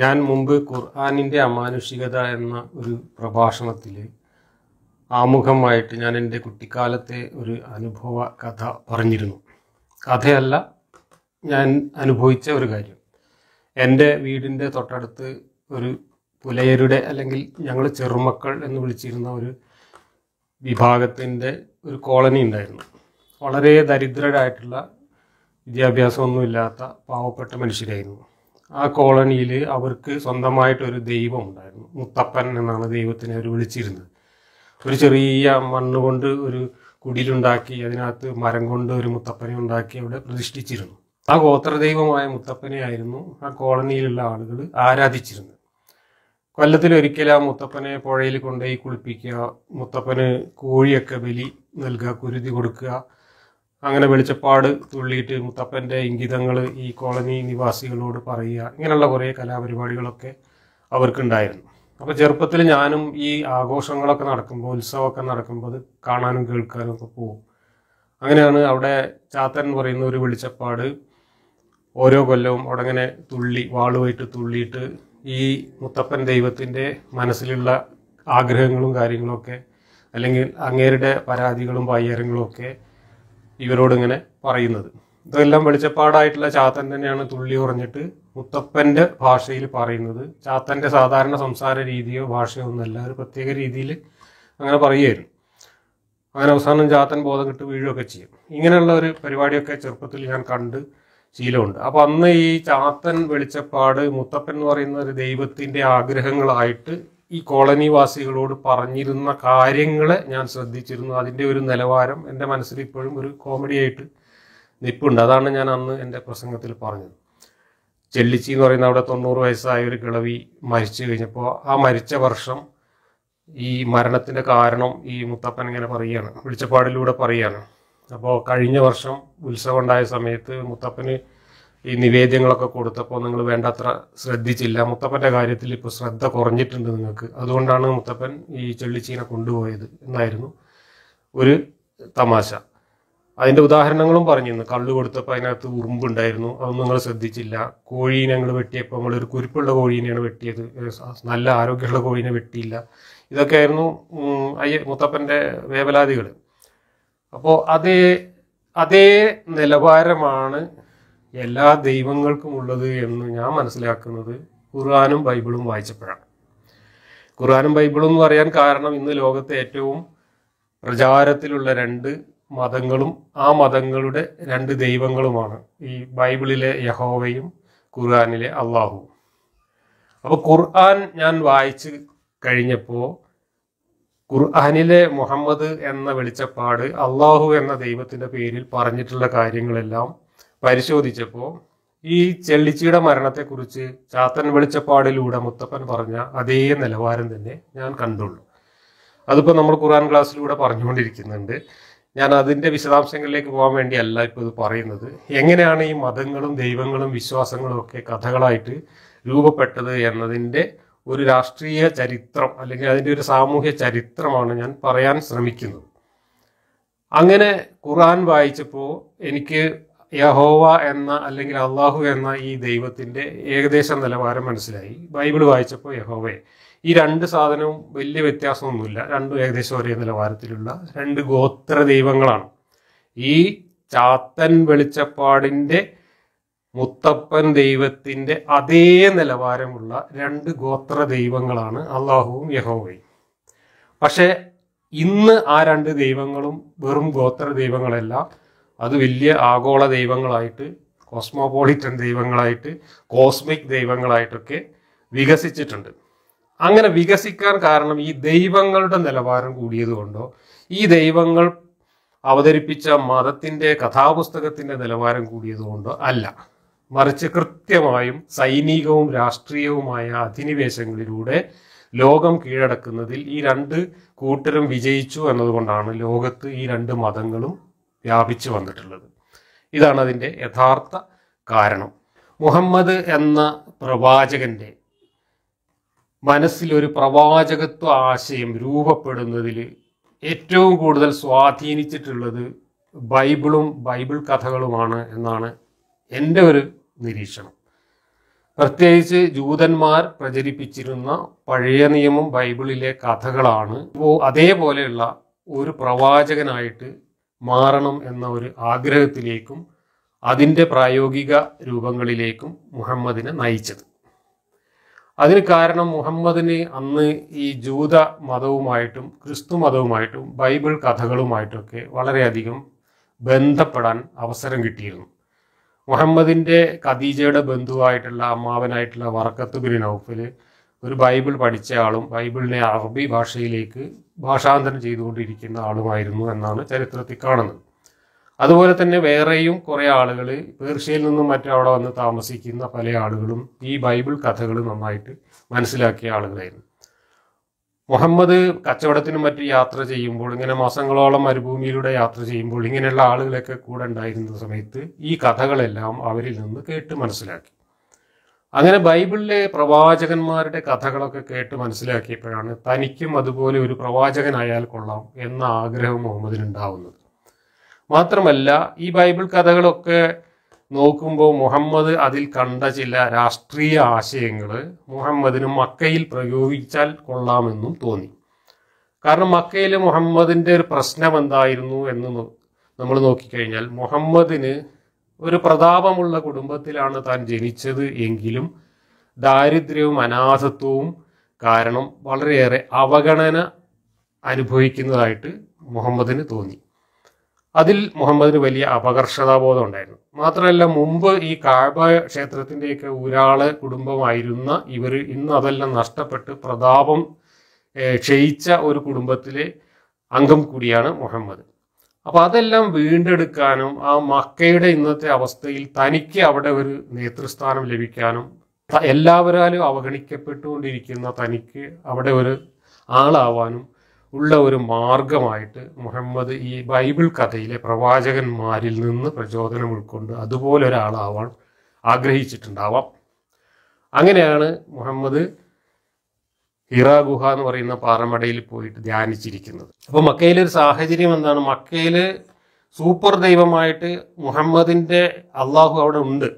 ഞാൻ മുമ്പ് ഖുർആാനിൻ്റെ അമാനുഷികത എന്ന ഒരു പ്രഭാഷണത്തിൽ ആമുഖമായിട്ട് ഞാൻ എൻ്റെ കുട്ടിക്കാലത്തെ ഒരു അനുഭവ കഥ പറഞ്ഞിരുന്നു കഥയല്ല ഞാൻ അനുഭവിച്ച ഒരു കാര്യം എൻ്റെ വീടിൻ്റെ തൊട്ടടുത്ത് ഒരു പുലയരുടെ അല്ലെങ്കിൽ ഞങ്ങൾ ചെറുമക്കൾ എന്ന് വിളിച്ചിരുന്ന ഒരു വിഭാഗത്തിൻ്റെ ഒരു കോളനി ഉണ്ടായിരുന്നു വളരെ ദരിദ്രരായിട്ടുള്ള വിദ്യാഭ്യാസമൊന്നുമില്ലാത്ത പാവപ്പെട്ട മനുഷ്യരായിരുന്നു ആ കോളനിയിൽ അവർക്ക് സ്വന്തമായിട്ടൊരു ദൈവം ഉണ്ടായിരുന്നു മുത്തപ്പൻ എന്നാണ് ദൈവത്തിനെ അവർ വിളിച്ചിരുന്നത് ഒരു ചെറിയ മണ്ണ് കൊണ്ട് ഒരു കുടിലുണ്ടാക്കി അതിനകത്ത് മരം കൊണ്ട് ഒരു മുത്തപ്പനെ ഉണ്ടാക്കി അവിടെ പ്രതിഷ്ഠിച്ചിരുന്നു ആ ഗോത്രദൈവമായ ആയിരുന്നു ആ കോളനിയിലുള്ള ആളുകൾ ആരാധിച്ചിരുന്നത് കൊല്ലത്തിൽ ഒരിക്കൽ ആ മുത്തപ്പനെ പുഴയിൽ കൊണ്ടുപോയി കുളിപ്പിക്കുക മുത്തപ്പന് കോഴിയൊക്കെ ബലി നൽകുക കുരുതി കൊടുക്കുക അങ്ങനെ വെളിച്ചപ്പാട് തുള്ളിയിട്ട് മുത്തപ്പൻ്റെ ഇംഗിതങ്ങൾ ഈ കോളനി നിവാസികളോട് പറയുക ഇങ്ങനെയുള്ള കുറേ കലാപരിപാടികളൊക്കെ അവർക്കുണ്ടായിരുന്നു അപ്പോൾ ചെറുപ്പത്തിൽ ഞാനും ഈ ആഘോഷങ്ങളൊക്കെ നടക്കുമ്പോൾ ഉത്സവമൊക്കെ നടക്കുമ്പോൾ അത് കാണാനും കേൾക്കാനും ഒക്കെ പോകും അങ്ങനെയാണ് അവിടെ ചാത്തൻ പറയുന്ന ഒരു വെളിച്ചപ്പാട് ഓരോ കൊല്ലവും അവിടെ അങ്ങനെ തുള്ളി വാളുമായിട്ട് തുള്ളിയിട്ട് ഈ മുത്തപ്പൻ ദൈവത്തിൻ്റെ മനസ്സിലുള്ള ആഗ്രഹങ്ങളും കാര്യങ്ങളൊക്കെ അല്ലെങ്കിൽ അങ്ങേരുടെ പരാതികളും വൈകാരങ്ങളും ഒക്കെ ഇവരോട് ഇങ്ങനെ പറയുന്നത് ഇതെല്ലാം വെളിച്ചപ്പാടായിട്ടുള്ള ചാത്തൻ തന്നെയാണ് തുള്ളി ഉറഞ്ഞിട്ട് മുത്തപ്പന്റെ ഭാഷയിൽ പറയുന്നത് ചാത്തന്റെ സാധാരണ സംസാര രീതിയോ ഭാഷയോ ഒന്നല്ല ഒരു പ്രത്യേക രീതിയിൽ അങ്ങനെ പറയുമായിരുന്നു അങ്ങനെ അവസാനം ചാത്തൻ ബോധം കിട്ട് വീഴുകയൊക്കെ ചെയ്യും ഇങ്ങനെയുള്ള ഒരു പരിപാടിയൊക്കെ ചെറുപ്പത്തിൽ ഞാൻ കണ്ട് ശീലമുണ്ട് അപ്പം അന്ന് ഈ ചാത്തൻ വെളിച്ചപ്പാട് മുത്തപ്പൻ എന്ന് പറയുന്ന ഒരു ദൈവത്തിൻ്റെ ആഗ്രഹങ്ങളായിട്ട് ഈ കോളനിവാസികളോട് പറഞ്ഞിരുന്ന കാര്യങ്ങളെ ഞാൻ ശ്രദ്ധിച്ചിരുന്നു അതിൻ്റെ ഒരു നിലവാരം എൻ്റെ മനസ്സിൽ ഇപ്പോഴും ഒരു കോമഡി ആയിട്ട് നിൽപ്പുണ്ട് അതാണ് ഞാൻ അന്ന് എൻ്റെ പ്രസംഗത്തിൽ പറഞ്ഞത് ചെല്ലിച്ചി എന്ന് പറയുന്ന അവിടെ തൊണ്ണൂറ് വയസ്സായ ഒരു കിളവി മരിച്ചു കഴിഞ്ഞപ്പോൾ ആ മരിച്ച വർഷം ഈ മരണത്തിൻ്റെ കാരണം ഈ മുത്തപ്പൻ ഇങ്ങനെ പറയുകയാണ് വിളിച്ചപ്പാടിലൂടെ പറയുകയാണ് അപ്പോൾ കഴിഞ്ഞ വർഷം ഉത്സവം ഉണ്ടായ സമയത്ത് മുത്തപ്പന് ഈ നിവേദ്യങ്ങളൊക്കെ കൊടുത്തപ്പോൾ നിങ്ങൾ വേണ്ടത്ര ശ്രദ്ധിച്ചില്ല മുത്തപ്പൻ്റെ കാര്യത്തിൽ ഇപ്പോൾ ശ്രദ്ധ കുറഞ്ഞിട്ടുണ്ട് നിങ്ങൾക്ക് അതുകൊണ്ടാണ് മുത്തപ്പൻ ഈ ചെള്ളിച്ചീനെ കൊണ്ടുപോയത് എന്നായിരുന്നു ഒരു തമാശ അതിൻ്റെ ഉദാഹരണങ്ങളും പറഞ്ഞിരുന്നു കള്ളു കൊടുത്തപ്പോൾ അതിനകത്ത് ഉറുമ്പുണ്ടായിരുന്നു അതൊന്നും നിങ്ങൾ ശ്രദ്ധിച്ചില്ല കോഴീനെ ഞങ്ങൾ വെട്ടിയപ്പോൾ ഒരു കുരുപ്പുള്ള കോഴീനെയാണ് വെട്ടിയത് നല്ല ആരോഗ്യമുള്ള കോഴീനെ വെട്ടിയില്ല ഇതൊക്കെയായിരുന്നു അയ്യ മുത്തപ്പൻ്റെ വേവലാതികൾ അപ്പോൾ അതേ അതേ നിലവാരമാണ് എല്ലാ ദൈവങ്ങൾക്കും ഉള്ളത് എന്ന് ഞാൻ മനസ്സിലാക്കുന്നത് ഖുർആാനും ബൈബിളും വായിച്ചപ്പോഴാണ് ഖുർആാനും ബൈബിളും എന്ന് പറയാൻ കാരണം ഇന്ന് ലോകത്തെ ഏറ്റവും പ്രചാരത്തിലുള്ള രണ്ട് മതങ്ങളും ആ മതങ്ങളുടെ രണ്ട് ദൈവങ്ങളുമാണ് ഈ ബൈബിളിലെ യഹോവയും ഖുർആാനിലെ അള്ളാഹുവും അപ്പോൾ ഖുർആൻ ഞാൻ വായിച്ച് കഴിഞ്ഞപ്പോൾ ഖുർആാനിലെ മുഹമ്മദ് എന്ന വെളിച്ചപ്പാട് അള്ളാഹു എന്ന ദൈവത്തിന്റെ പേരിൽ പറഞ്ഞിട്ടുള്ള കാര്യങ്ങളെല്ലാം പരിശോധിച്ചപ്പോൾ ഈ ചെള്ളിച്ചിയുടെ കുറിച്ച് ചാത്തൻ വെളിച്ചപ്പാടിലൂടെ മുത്തപ്പൻ പറഞ്ഞ അതേ നിലവാരം തന്നെ ഞാൻ കണ്ടുള്ളൂ അതിപ്പോ നമ്മൾ ഖുറാൻ ക്ലാസ്സിലൂടെ പറഞ്ഞുകൊണ്ടിരിക്കുന്നുണ്ട് ഞാൻ അതിന്റെ വിശദാംശങ്ങളിലേക്ക് പോകാൻ വേണ്ടിയല്ല ഇപ്പോൾ ഇത് പറയുന്നത് എങ്ങനെയാണ് ഈ മതങ്ങളും ദൈവങ്ങളും വിശ്വാസങ്ങളും ഒക്കെ കഥകളായിട്ട് രൂപപ്പെട്ടത് എന്നതിൻ്റെ ഒരു രാഷ്ട്രീയ ചരിത്രം അല്ലെങ്കിൽ അതിൻ്റെ ഒരു സാമൂഹ്യ ചരിത്രമാണ് ഞാൻ പറയാൻ ശ്രമിക്കുന്നത് അങ്ങനെ ഖുറാൻ വായിച്ചപ്പോൾ എനിക്ക് യഹോവ എന്ന അല്ലെങ്കിൽ അള്ളാഹു എന്ന ഈ ദൈവത്തിൻ്റെ ഏകദേശ നിലവാരം മനസ്സിലായി ബൈബിൾ വായിച്ചപ്പോൾ യഹോവയെ ഈ രണ്ട് സാധനവും വലിയ വ്യത്യാസമൊന്നുമില്ല രണ്ടും ഏകദേശം ഒരേ നിലവാരത്തിലുള്ള രണ്ട് ഗോത്ര ദൈവങ്ങളാണ് ഈ ചാത്തൻ വെളിച്ചപ്പാടിൻ്റെ മുത്തപ്പൻ ദൈവത്തിൻ്റെ അതേ നിലവാരമുള്ള രണ്ട് ഗോത്ര ദൈവങ്ങളാണ് അള്ളാഹുവും യഹോവയും പക്ഷേ ഇന്ന് ആ രണ്ട് ദൈവങ്ങളും വെറും ഗോത്ര ദൈവങ്ങളെല്ലാം അത് വലിയ ആഗോള ദൈവങ്ങളായിട്ട് കോസ്മോപോളിറ്റൻ ദൈവങ്ങളായിട്ട് കോസ്മിക് ദൈവങ്ങളായിട്ടൊക്കെ വികസിച്ചിട്ടുണ്ട് അങ്ങനെ വികസിക്കാൻ കാരണം ഈ ദൈവങ്ങളുടെ നിലവാരം കൂടിയതുകൊണ്ടോ ഈ ദൈവങ്ങൾ അവതരിപ്പിച്ച മതത്തിൻ്റെ കഥാപുസ്തകത്തിൻ്റെ നിലവാരം കൂടിയതുകൊണ്ടോ അല്ല മറിച്ച് കൃത്യമായും സൈനികവും രാഷ്ട്രീയവുമായ അധിനിവേശങ്ങളിലൂടെ ലോകം കീഴടക്കുന്നതിൽ ഈ രണ്ട് കൂട്ടരും വിജയിച്ചു എന്നതുകൊണ്ടാണ് ലോകത്ത് ഈ രണ്ട് മതങ്ങളും വ്യാപിച്ചു വന്നിട്ടുള്ളത് ഇതാണ് അതിൻ്റെ യഥാർത്ഥ കാരണം മുഹമ്മദ് എന്ന പ്രവാചകന്റെ മനസ്സിൽ ഒരു പ്രവാചകത്വ ആശയം രൂപപ്പെടുന്നതിൽ ഏറ്റവും കൂടുതൽ സ്വാധീനിച്ചിട്ടുള്ളത് ബൈബിളും ബൈബിൾ കഥകളുമാണ് എന്നാണ് എൻ്റെ ഒരു നിരീക്ഷണം പ്രത്യേകിച്ച് ജൂതന്മാർ പ്രചരിപ്പിച്ചിരുന്ന പഴയ നിയമം ബൈബിളിലെ കഥകളാണ് അതേപോലെയുള്ള ഒരു പ്രവാചകനായിട്ട് മാറണം എന്ന ഒരു ആഗ്രഹത്തിലേക്കും അതിൻ്റെ പ്രായോഗിക രൂപങ്ങളിലേക്കും മുഹമ്മദിനെ നയിച്ചത് അതിന് കാരണം മുഹമ്മദിന് അന്ന് ഈ ജൂത മതവുമായിട്ടും ക്രിസ്തു മതവുമായിട്ടും ബൈബിൾ കഥകളുമായിട്ടൊക്കെ വളരെയധികം ബന്ധപ്പെടാൻ അവസരം കിട്ടിയിരുന്നു മുഹമ്മദിൻ്റെ ഖദീജയുടെ ബന്ധുവായിട്ടുള്ള അമ്മാവനായിട്ടുള്ള വറക്കത്തുബിൻ ബിൻ ഒരു ബൈബിൾ പഠിച്ച ആളും ബൈബിളിനെ അറബി ഭാഷയിലേക്ക് ഭാഷാന്തരം ചെയ്തുകൊണ്ടിരിക്കുന്ന ആളുമായിരുന്നു എന്നാണ് ചരിത്രത്തിൽ കാണുന്നത് അതുപോലെ തന്നെ വേറെയും കുറേ ആളുകൾ പേർഷ്യയിൽ നിന്നും മറ്റും അവിടെ വന്ന് താമസിക്കുന്ന പല ആളുകളും ഈ ബൈബിൾ കഥകൾ നന്നായിട്ട് മനസ്സിലാക്കിയ ആളുകളായിരുന്നു മുഹമ്മദ് കച്ചവടത്തിനും മറ്റും യാത്ര ചെയ്യുമ്പോൾ ഇങ്ങനെ മാസങ്ങളോളം മരുഭൂമിയിലൂടെ യാത്ര ചെയ്യുമ്പോൾ ഇങ്ങനെയുള്ള ആളുകളൊക്കെ കൂടെ ഉണ്ടായിരുന്ന സമയത്ത് ഈ കഥകളെല്ലാം അവരിൽ നിന്ന് കേട്ട് മനസ്സിലാക്കി അങ്ങനെ ബൈബിളിലെ പ്രവാചകന്മാരുടെ കഥകളൊക്കെ കേട്ട് മനസ്സിലാക്കിയപ്പോഴാണ് തനിക്കും അതുപോലെ ഒരു പ്രവാചകനായാൽ കൊള്ളാം എന്ന ആഗ്രഹം മുഹമ്മദിനുണ്ടാവുന്നത് മാത്രമല്ല ഈ ബൈബിൾ കഥകളൊക്കെ നോക്കുമ്പോൾ മുഹമ്മദ് അതിൽ കണ്ട ചില രാഷ്ട്രീയ ആശയങ്ങൾ മുഹമ്മദിന് മക്കയിൽ പ്രയോഗിച്ചാൽ കൊള്ളാമെന്നും തോന്നി കാരണം മക്കയിലെ മുഹമ്മദിൻ്റെ ഒരു പ്രശ്നം എന്തായിരുന്നു എന്ന് നമ്മൾ നോക്കിക്കഴിഞ്ഞാൽ മുഹമ്മദിന് ഒരു പ്രതാപമുള്ള കുടുംബത്തിലാണ് താൻ ജനിച്ചത് എങ്കിലും ദാരിദ്ര്യവും അനാഥത്വവും കാരണം വളരെയേറെ അവഗണന അനുഭവിക്കുന്നതായിട്ട് മുഹമ്മദിന് തോന്നി അതിൽ മുഹമ്മദിന് വലിയ അപകർഷതാബോധം ഉണ്ടായിരുന്നു മാത്രമല്ല മുമ്പ് ഈ കാഴ്ബ ക്ഷേത്രത്തിൻ്റെയൊക്കെ ഊരാള് കുടുംബമായിരുന്ന ഇവർ ഇന്ന് അതെല്ലാം നഷ്ടപ്പെട്ട് പ്രതാപം ക്ഷയിച്ച ഒരു കുടുംബത്തിലെ അംഗം കൂടിയാണ് മുഹമ്മദ് അപ്പൊ അതെല്ലാം വീണ്ടെടുക്കാനും ആ മക്കയുടെ ഇന്നത്തെ അവസ്ഥയിൽ തനിക്ക് അവിടെ ഒരു നേതൃസ്ഥാനം ലഭിക്കാനും എല്ലാവരാലും അവഗണിക്കപ്പെട്ടുകൊണ്ടിരിക്കുന്ന തനിക്ക് അവിടെ ഒരു ആളാവാനും ഉള്ള ഒരു മാർഗമായിട്ട് മുഹമ്മദ് ഈ ബൈബിൾ കഥയിലെ പ്രവാചകന്മാരിൽ നിന്ന് പ്രചോദനം ഉൾക്കൊണ്ട് അതുപോലെ ഒരാളാവാൻ ആഗ്രഹിച്ചിട്ടുണ്ടാവാം അങ്ങനെയാണ് മുഹമ്മദ് ഹിറ ഗുഹ എന്ന് പറയുന്ന പാറമടയിൽ പോയിട്ട് ധ്യാനിച്ചിരിക്കുന്നത് അപ്പോൾ മക്കയിലെ ഒരു സാഹചര്യം എന്താണ് മക്കയിൽ സൂപ്പർ ദൈവമായിട്ട് മുഹമ്മദിന്റെ അള്ളാഹു അവിടെ ഉണ്ട്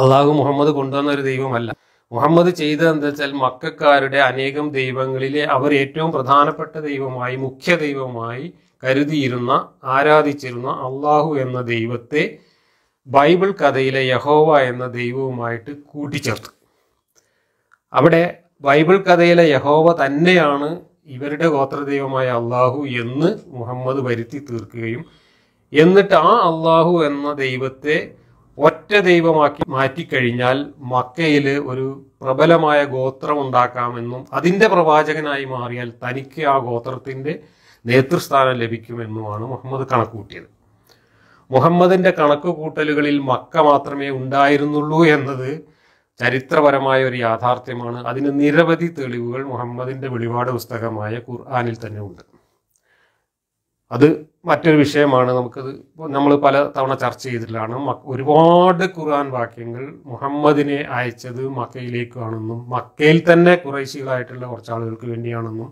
അള്ളാഹു മുഹമ്മദ് കൊണ്ടുവന്ന ഒരു ദൈവമല്ല മുഹമ്മദ് ചെയ്ത എന്താ വെച്ചാൽ മക്കാരുടെ അനേകം ദൈവങ്ങളിലെ അവർ ഏറ്റവും പ്രധാനപ്പെട്ട ദൈവമായി മുഖ്യ ദൈവമായി കരുതിയിരുന്ന ആരാധിച്ചിരുന്ന അള്ളാഹു എന്ന ദൈവത്തെ ബൈബിൾ കഥയിലെ യഹോവ എന്ന ദൈവവുമായിട്ട് കൂട്ടിച്ചേർത്തു അവിടെ ബൈബിൾ കഥയിലെ യഹോവ തന്നെയാണ് ഇവരുടെ ഗോത്രദൈവമായ അള്ളാഹു എന്ന് മുഹമ്മദ് വരുത്തി തീർക്കുകയും എന്നിട്ട് ആ അള്ളാഹു എന്ന ദൈവത്തെ ഒറ്റ ദൈവമാക്കി മാറ്റിക്കഴിഞ്ഞാൽ മക്കയിൽ ഒരു പ്രബലമായ ഗോത്രം ഉണ്ടാക്കാമെന്നും അതിൻ്റെ പ്രവാചകനായി മാറിയാൽ തനിക്ക് ആ ഗോത്രത്തിൻ്റെ നേതൃസ്ഥാനം ലഭിക്കുമെന്നുമാണ് മുഹമ്മദ് കണക്കുകൂട്ടിയത് മുഹമ്മദിൻ്റെ കണക്ക് കൂട്ടലുകളിൽ മക്ക മാത്രമേ ഉണ്ടായിരുന്നുള്ളൂ എന്നത് ചരിത്രപരമായ ഒരു യാഥാർത്ഥ്യമാണ് അതിന് നിരവധി തെളിവുകൾ മുഹമ്മദിൻ്റെ വെളിപാട് പുസ്തകമായ ഖുർആാനിൽ തന്നെ ഉണ്ട് അത് മറ്റൊരു വിഷയമാണ് നമുക്കത് നമ്മൾ പല തവണ ചർച്ച ചെയ്തിട്ടാണ് ഒരുപാട് ഖുർആൻ വാക്യങ്ങൾ മുഹമ്മദിനെ അയച്ചത് മക്കയിലേക്കാണെന്നും മക്കയിൽ തന്നെ കുറേശികളായിട്ടുള്ള കുറച്ച് ആളുകൾക്ക് വേണ്ടിയാണെന്നും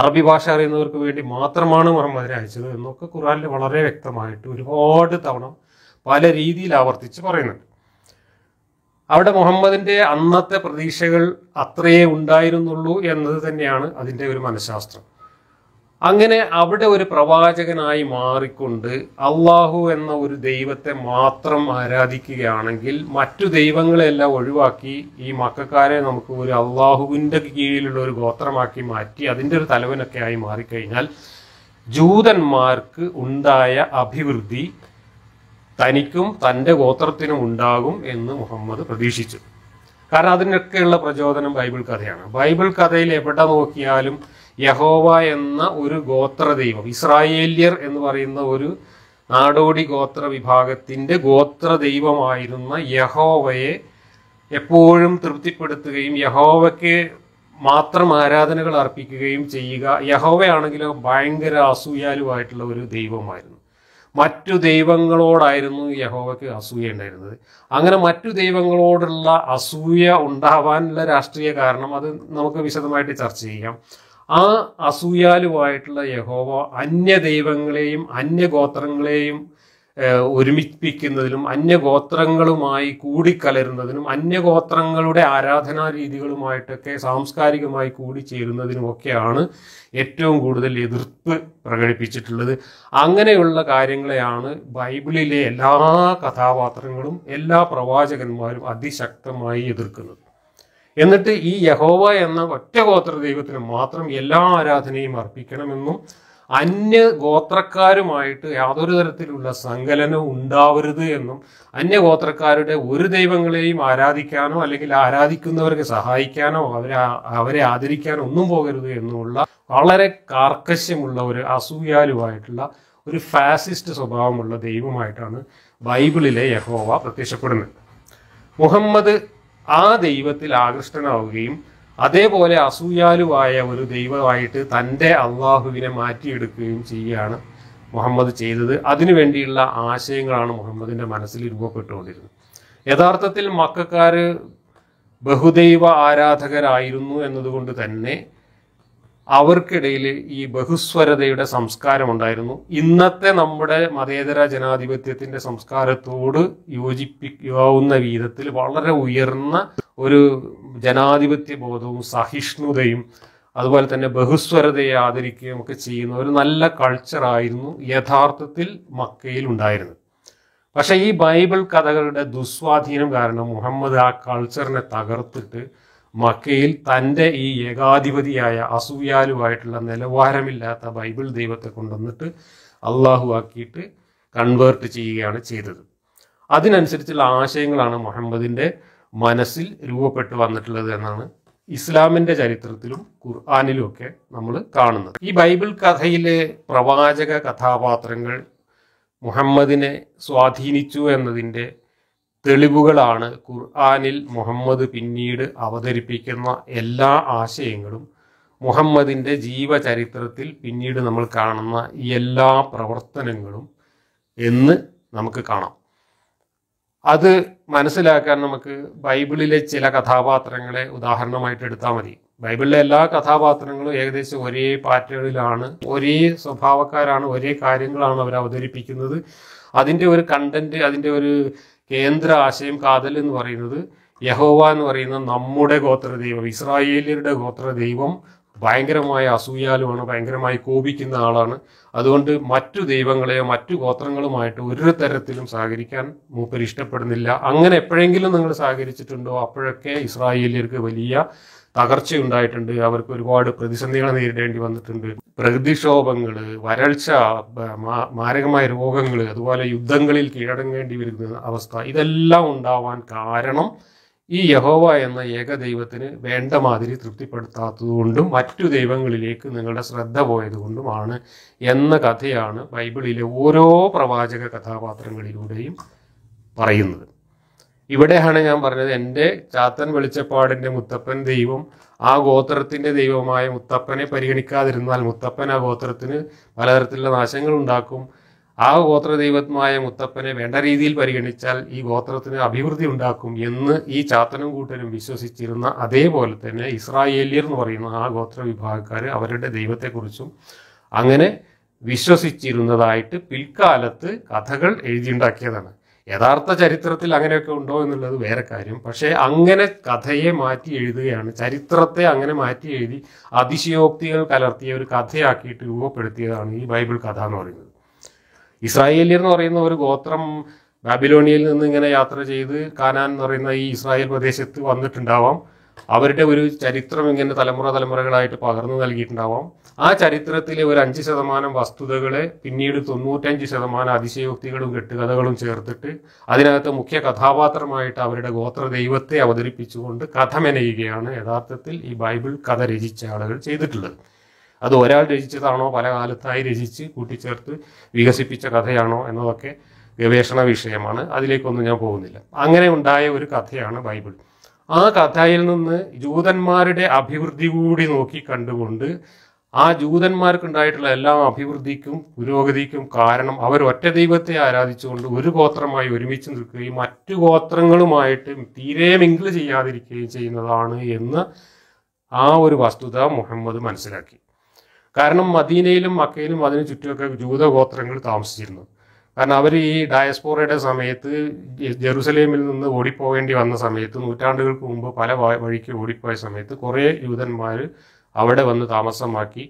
അറബി ഭാഷ അറിയുന്നവർക്ക് വേണ്ടി മാത്രമാണ് മുഹമ്മദിനെ അയച്ചത് എന്നൊക്കെ ഖുർആനിൽ വളരെ വ്യക്തമായിട്ട് ഒരുപാട് തവണ പല രീതിയിൽ ആവർത്തിച്ച് പറയുന്നുണ്ട് അവിടെ മുഹമ്മദിന്റെ അന്നത്തെ പ്രതീക്ഷകൾ അത്രയേ ഉണ്ടായിരുന്നുള്ളൂ എന്നത് തന്നെയാണ് അതിൻ്റെ ഒരു മനഃശാസ്ത്രം അങ്ങനെ അവിടെ ഒരു പ്രവാചകനായി മാറിക്കൊണ്ട് അള്ളാഹു എന്ന ഒരു ദൈവത്തെ മാത്രം ആരാധിക്കുകയാണെങ്കിൽ മറ്റു ദൈവങ്ങളെല്ലാം ഒഴിവാക്കി ഈ മക്കാരെ നമുക്ക് ഒരു അള്ളാഹുവിൻ്റെ കീഴിലുള്ള ഒരു ഗോത്രമാക്കി മാറ്റി അതിൻ്റെ ഒരു തലവനൊക്കെ ആയി മാറിക്കഴിഞ്ഞാൽ ജൂതന്മാർക്ക് ഉണ്ടായ അഭിവൃദ്ധി തനിക്കും തൻ്റെ ഗോത്രത്തിനും ഉണ്ടാകും എന്ന് മുഹമ്മദ് പ്രതീക്ഷിച്ചു കാരണം അതിനൊക്കെയുള്ള പ്രചോദനം ബൈബിൾ കഥയാണ് ബൈബിൾ കഥയിൽ എവിടെ നോക്കിയാലും യഹോവ എന്ന ഒരു ഗോത്ര ദൈവം ഇസ്രായേലിയർ എന്ന് പറയുന്ന ഒരു നാടോടി ഗോത്ര വിഭാഗത്തിൻ്റെ ഗോത്ര ദൈവമായിരുന്ന യഹോവയെ എപ്പോഴും തൃപ്തിപ്പെടുത്തുകയും യഹോവയ്ക്ക് മാത്രം ആരാധനകൾ അർപ്പിക്കുകയും ചെയ്യുക യഹോവയാണെങ്കിലോ ഭയങ്കര അസൂയാലുമായിട്ടുള്ള ഒരു ദൈവമായിരുന്നു മറ്റു ദൈവങ്ങളോടായിരുന്നു യഹോവയ്ക്ക് അസൂയ ഉണ്ടായിരുന്നത് അങ്ങനെ മറ്റു ദൈവങ്ങളോടുള്ള അസൂയ ഉണ്ടാവാനുള്ള രാഷ്ട്രീയ കാരണം അത് നമുക്ക് വിശദമായിട്ട് ചർച്ച ചെയ്യാം ആ അസൂയാലുവായിട്ടുള്ള യഹോവ അന്യ ദൈവങ്ങളെയും അന്യ ഗോത്രങ്ങളെയും ഒരുമിപ്പിക്കുന്നതിലും അന്യഗോത്രങ്ങളുമായി കൂടിക്കലരുന്നതിനും അന്യഗോത്രങ്ങളുടെ ആരാധനാ രീതികളുമായിട്ടൊക്കെ സാംസ്കാരികമായി കൂടിച്ചേരുന്നതിനുമൊക്കെയാണ് ഏറ്റവും കൂടുതൽ എതിർപ്പ് പ്രകടിപ്പിച്ചിട്ടുള്ളത് അങ്ങനെയുള്ള കാര്യങ്ങളെയാണ് ബൈബിളിലെ എല്ലാ കഥാപാത്രങ്ങളും എല്ലാ പ്രവാചകന്മാരും അതിശക്തമായി എതിർക്കുന്നത് എന്നിട്ട് ഈ യഹോവ എന്ന ഒറ്റ ഗോത്ര ദൈവത്തിന് മാത്രം എല്ലാ ആരാധനയും അർപ്പിക്കണമെന്നും അന്യ ഗോത്രക്കാരുമായിട്ട് യാതൊരു തരത്തിലുള്ള സങ്കലനം ഉണ്ടാവരുത് എന്നും അന്യ ഗോത്രക്കാരുടെ ഒരു ദൈവങ്ങളെയും ആരാധിക്കാനോ അല്ലെങ്കിൽ ആരാധിക്കുന്നവർക്ക് സഹായിക്കാനോ അവരെ അവരെ ആദരിക്കാനോ ഒന്നും പോകരുത് എന്നുമുള്ള വളരെ കാർക്കശ്യമുള്ള ഒരു അസൂയാലുമായിട്ടുള്ള ഒരു ഫാസിസ്റ്റ് സ്വഭാവമുള്ള ദൈവമായിട്ടാണ് ബൈബിളിലെ യഹോവ പ്രത്യക്ഷപ്പെടുന്നത് മുഹമ്മദ് ആ ദൈവത്തിൽ ആകൃഷ്ടനാവുകയും അതേപോലെ അസൂയാലുവായ ഒരു ദൈവമായിട്ട് തൻ്റെ അള്ളാഹുവിനെ മാറ്റിയെടുക്കുകയും ചെയ്യുകയാണ് മുഹമ്മദ് ചെയ്തത് അതിനു വേണ്ടിയുള്ള ആശയങ്ങളാണ് മുഹമ്മദിൻ്റെ മനസ്സിൽ രൂപപ്പെട്ടുകൊണ്ടിരുന്നത് യഥാർത്ഥത്തിൽ മക്കാര് ബഹുദൈവ ആരാധകരായിരുന്നു എന്നതുകൊണ്ട് തന്നെ അവർക്കിടയിൽ ഈ ബഹുസ്വരതയുടെ സംസ്കാരം ഉണ്ടായിരുന്നു ഇന്നത്തെ നമ്മുടെ മതേതര ജനാധിപത്യത്തിന്റെ സംസ്കാരത്തോട് യോജിപ്പിക്കാവുന്ന വിധത്തിൽ വളരെ ഉയർന്ന ഒരു ജനാധിപത്യ ബോധവും സഹിഷ്ണുതയും അതുപോലെ തന്നെ ബഹുസ്വരതയെ ആദരിക്കുകയും ഒക്കെ ചെയ്യുന്ന ഒരു നല്ല കൾച്ചറായിരുന്നു യഥാർത്ഥത്തിൽ മക്കയിൽ ഉണ്ടായിരുന്നത് പക്ഷേ ഈ ബൈബിൾ കഥകളുടെ ദുസ്വാധീനം കാരണം മുഹമ്മദ് ആ കൾച്ചറിനെ തകർത്തിട്ട് മക്കയിൽ തൻ്റെ ഈ ഏകാധിപതിയായ അസൂയാലുവായിട്ടുള്ള നിലവാരമില്ലാത്ത ബൈബിൾ ദൈവത്തെ കൊണ്ടുവന്നിട്ട് അള്ളാഹു ആക്കിയിട്ട് കൺവേർട്ട് ചെയ്യുകയാണ് ചെയ്തത് അതിനനുസരിച്ചുള്ള ആശയങ്ങളാണ് മുഹമ്മദിൻ്റെ മനസ്സിൽ രൂപപ്പെട്ടു വന്നിട്ടുള്ളത് എന്നാണ് ഇസ്ലാമിൻ്റെ ചരിത്രത്തിലും ഖുർആാനിലും ഒക്കെ നമ്മൾ കാണുന്നത് ഈ ബൈബിൾ കഥയിലെ പ്രവാചക കഥാപാത്രങ്ങൾ മുഹമ്മദിനെ സ്വാധീനിച്ചു എന്നതിൻ്റെ തെളിവുകളാണ് ഖുർആാനിൽ മുഹമ്മദ് പിന്നീട് അവതരിപ്പിക്കുന്ന എല്ലാ ആശയങ്ങളും മുഹമ്മദിൻ്റെ ജീവചരിത്രത്തിൽ പിന്നീട് നമ്മൾ കാണുന്ന എല്ലാ പ്രവർത്തനങ്ങളും എന്ന് നമുക്ക് കാണാം അത് മനസ്സിലാക്കാൻ നമുക്ക് ബൈബിളിലെ ചില കഥാപാത്രങ്ങളെ ഉദാഹരണമായിട്ട് എടുത്താൽ മതി ബൈബിളിലെ എല്ലാ കഥാപാത്രങ്ങളും ഏകദേശം ഒരേ പാറ്റേണിലാണ് ഒരേ സ്വഭാവക്കാരാണ് ഒരേ കാര്യങ്ങളാണ് അവർ അവതരിപ്പിക്കുന്നത് അതിൻ്റെ ഒരു കണ്ടന്റ് അതിൻ്റെ ഒരു കേന്ദ്ര ആശയം കാതൽ എന്ന് പറയുന്നത് യഹോവ എന്ന് പറയുന്ന നമ്മുടെ ഗോത്രദൈവം ഇസ്രായേലിയരുടെ ഗോത്രദൈവം ഭയങ്കരമായ അസൂയാലുമാണ് ഭയങ്കരമായി കോപിക്കുന്ന ആളാണ് അതുകൊണ്ട് മറ്റു ദൈവങ്ങളെയോ മറ്റു ഗോത്രങ്ങളുമായിട്ട് ഒരു തരത്തിലും സഹകരിക്കാൻ മൂപ്പർ ഇഷ്ടപ്പെടുന്നില്ല അങ്ങനെ എപ്പോഴെങ്കിലും നിങ്ങൾ സഹകരിച്ചിട്ടുണ്ടോ അപ്പോഴൊക്കെ ഇസ്രായേലിയർക്ക് വലിയ തകർച്ചയുണ്ടായിട്ടുണ്ട് അവർക്ക് ഒരുപാട് പ്രതിസന്ധികൾ നേരിടേണ്ടി വന്നിട്ടുണ്ട് പ്രകൃതിക്ഷോഭങ്ങൾ വരൾച്ച മാരകമായ രോഗങ്ങൾ അതുപോലെ യുദ്ധങ്ങളിൽ കീഴടങ്ങേണ്ടി വരുന്ന അവസ്ഥ ഇതെല്ലാം ഉണ്ടാവാൻ കാരണം ഈ യഹോവ എന്ന ഏക ദൈവത്തിന് വേണ്ട മാതിരി തൃപ്തിപ്പെടുത്താത്തതുകൊണ്ടും മറ്റു ദൈവങ്ങളിലേക്ക് നിങ്ങളുടെ ശ്രദ്ധ പോയതുകൊണ്ടുമാണ് എന്ന കഥയാണ് ബൈബിളിലെ ഓരോ പ്രവാചക കഥാപാത്രങ്ങളിലൂടെയും പറയുന്നത് ഇവിടെയാണ് ഞാൻ പറഞ്ഞത് എൻ്റെ ചാത്തൻ വെളിച്ചപ്പാടിൻ്റെ മുത്തപ്പൻ ദൈവം ആ ഗോത്രത്തിൻ്റെ ദൈവമായ മുത്തപ്പനെ പരിഗണിക്കാതിരുന്നാൽ മുത്തപ്പൻ ആ ഗോത്രത്തിന് പലതരത്തിലുള്ള നാശങ്ങൾ ഉണ്ടാക്കും ആ ഗോത്ര ദൈവത്വമായ മുത്തപ്പനെ വേണ്ട രീതിയിൽ പരിഗണിച്ചാൽ ഈ ഗോത്രത്തിന് അഭിവൃദ്ധി ഉണ്ടാക്കും എന്ന് ഈ ചാത്തനും കൂട്ടനും വിശ്വസിച്ചിരുന്ന അതേപോലെ തന്നെ ഇസ്രായേലിയർ എന്ന് പറയുന്ന ആ ഗോത്ര വിഭാഗക്കാർ അവരുടെ ദൈവത്തെക്കുറിച്ചും അങ്ങനെ വിശ്വസിച്ചിരുന്നതായിട്ട് പിൽക്കാലത്ത് കഥകൾ എഴുതിയുണ്ടാക്കിയതാണ് യഥാർത്ഥ ചരിത്രത്തിൽ അങ്ങനെയൊക്കെ ഉണ്ടോ എന്നുള്ളത് വേറെ കാര്യം പക്ഷേ അങ്ങനെ കഥയെ മാറ്റി എഴുതുകയാണ് ചരിത്രത്തെ അങ്ങനെ മാറ്റി എഴുതി അതിശയോക്തികൾ കലർത്തിയ ഒരു കഥയാക്കിയിട്ട് രൂപപ്പെടുത്തിയതാണ് ഈ ബൈബിൾ കഥ എന്ന് പറയുന്നത് ഇസ്രായേലിയർ എന്ന് പറയുന്ന ഒരു ഗോത്രം ബാബിലോണിയയിൽ നിന്ന് ഇങ്ങനെ യാത്ര ചെയ്ത് കാനാൻ എന്ന് പറയുന്ന ഈ ഇസ്രായേൽ പ്രദേശത്ത് വന്നിട്ടുണ്ടാവാം അവരുടെ ഒരു ചരിത്രം ഇങ്ങനെ തലമുറ തലമുറകളായിട്ട് പകർന്നു നൽകിയിട്ടുണ്ടാവാം ആ ചരിത്രത്തിലെ ഒരു അഞ്ച് ശതമാനം വസ്തുതകളെ പിന്നീട് തൊണ്ണൂറ്റഞ്ച് ശതമാനം അതിശയോക്തികളും കെട്ടുകഥകളും ചേർത്തിട്ട് അതിനകത്ത് മുഖ്യ കഥാപാത്രമായിട്ട് അവരുടെ ഗോത്ര ദൈവത്തെ അവതരിപ്പിച്ചുകൊണ്ട് കഥ മെനയുകയാണ് യഥാർത്ഥത്തിൽ ഈ ബൈബിൾ കഥ രചിച്ച ആളുകൾ ചെയ്തിട്ടുള്ളത് അത് ഒരാൾ രചിച്ചതാണോ പല കാലത്തായി രചിച്ച് കൂട്ടിച്ചേർത്ത് വികസിപ്പിച്ച കഥയാണോ എന്നതൊക്കെ ഗവേഷണ വിഷയമാണ് അതിലേക്കൊന്നും ഞാൻ പോകുന്നില്ല അങ്ങനെ ഉണ്ടായ ഒരു കഥയാണ് ബൈബിൾ ആ കഥയിൽ നിന്ന് ജൂതന്മാരുടെ അഭിവൃദ്ധി കൂടി നോക്കി കണ്ടുകൊണ്ട് ആ ജൂതന്മാർക്കുണ്ടായിട്ടുള്ള എല്ലാ അഭിവൃദ്ധിക്കും പുരോഗതിക്കും കാരണം അവർ ഒറ്റ ദൈവത്തെ ആരാധിച്ചുകൊണ്ട് ഒരു ഗോത്രമായി ഒരുമിച്ച് നിൽക്കുകയും മറ്റു ഗോത്രങ്ങളുമായിട്ട് തീരെ മിങ്കിൾ ചെയ്യാതിരിക്കുകയും ചെയ്യുന്നതാണ് എന്ന് ആ ഒരു വസ്തുത മുഹമ്മദ് മനസ്സിലാക്കി കാരണം മദീനയിലും മക്കയിലും അതിനു ചുറ്റുമൊക്കെ ജൂതഗോത്രങ്ങൾ താമസിച്ചിരുന്നു കാരണം അവർ ഈ ഡയസ്പോറയുടെ സമയത്ത് ജെറുസലേമിൽ നിന്ന് ഓടിപ്പോകേണ്ടി വന്ന സമയത്ത് നൂറ്റാണ്ടുകൾക്ക് മുമ്പ് പല വഴിക്ക് ഓടിപ്പോയ സമയത്ത് കുറേ ജൂതന്മാർ അവിടെ വന്ന് താമസമാക്കി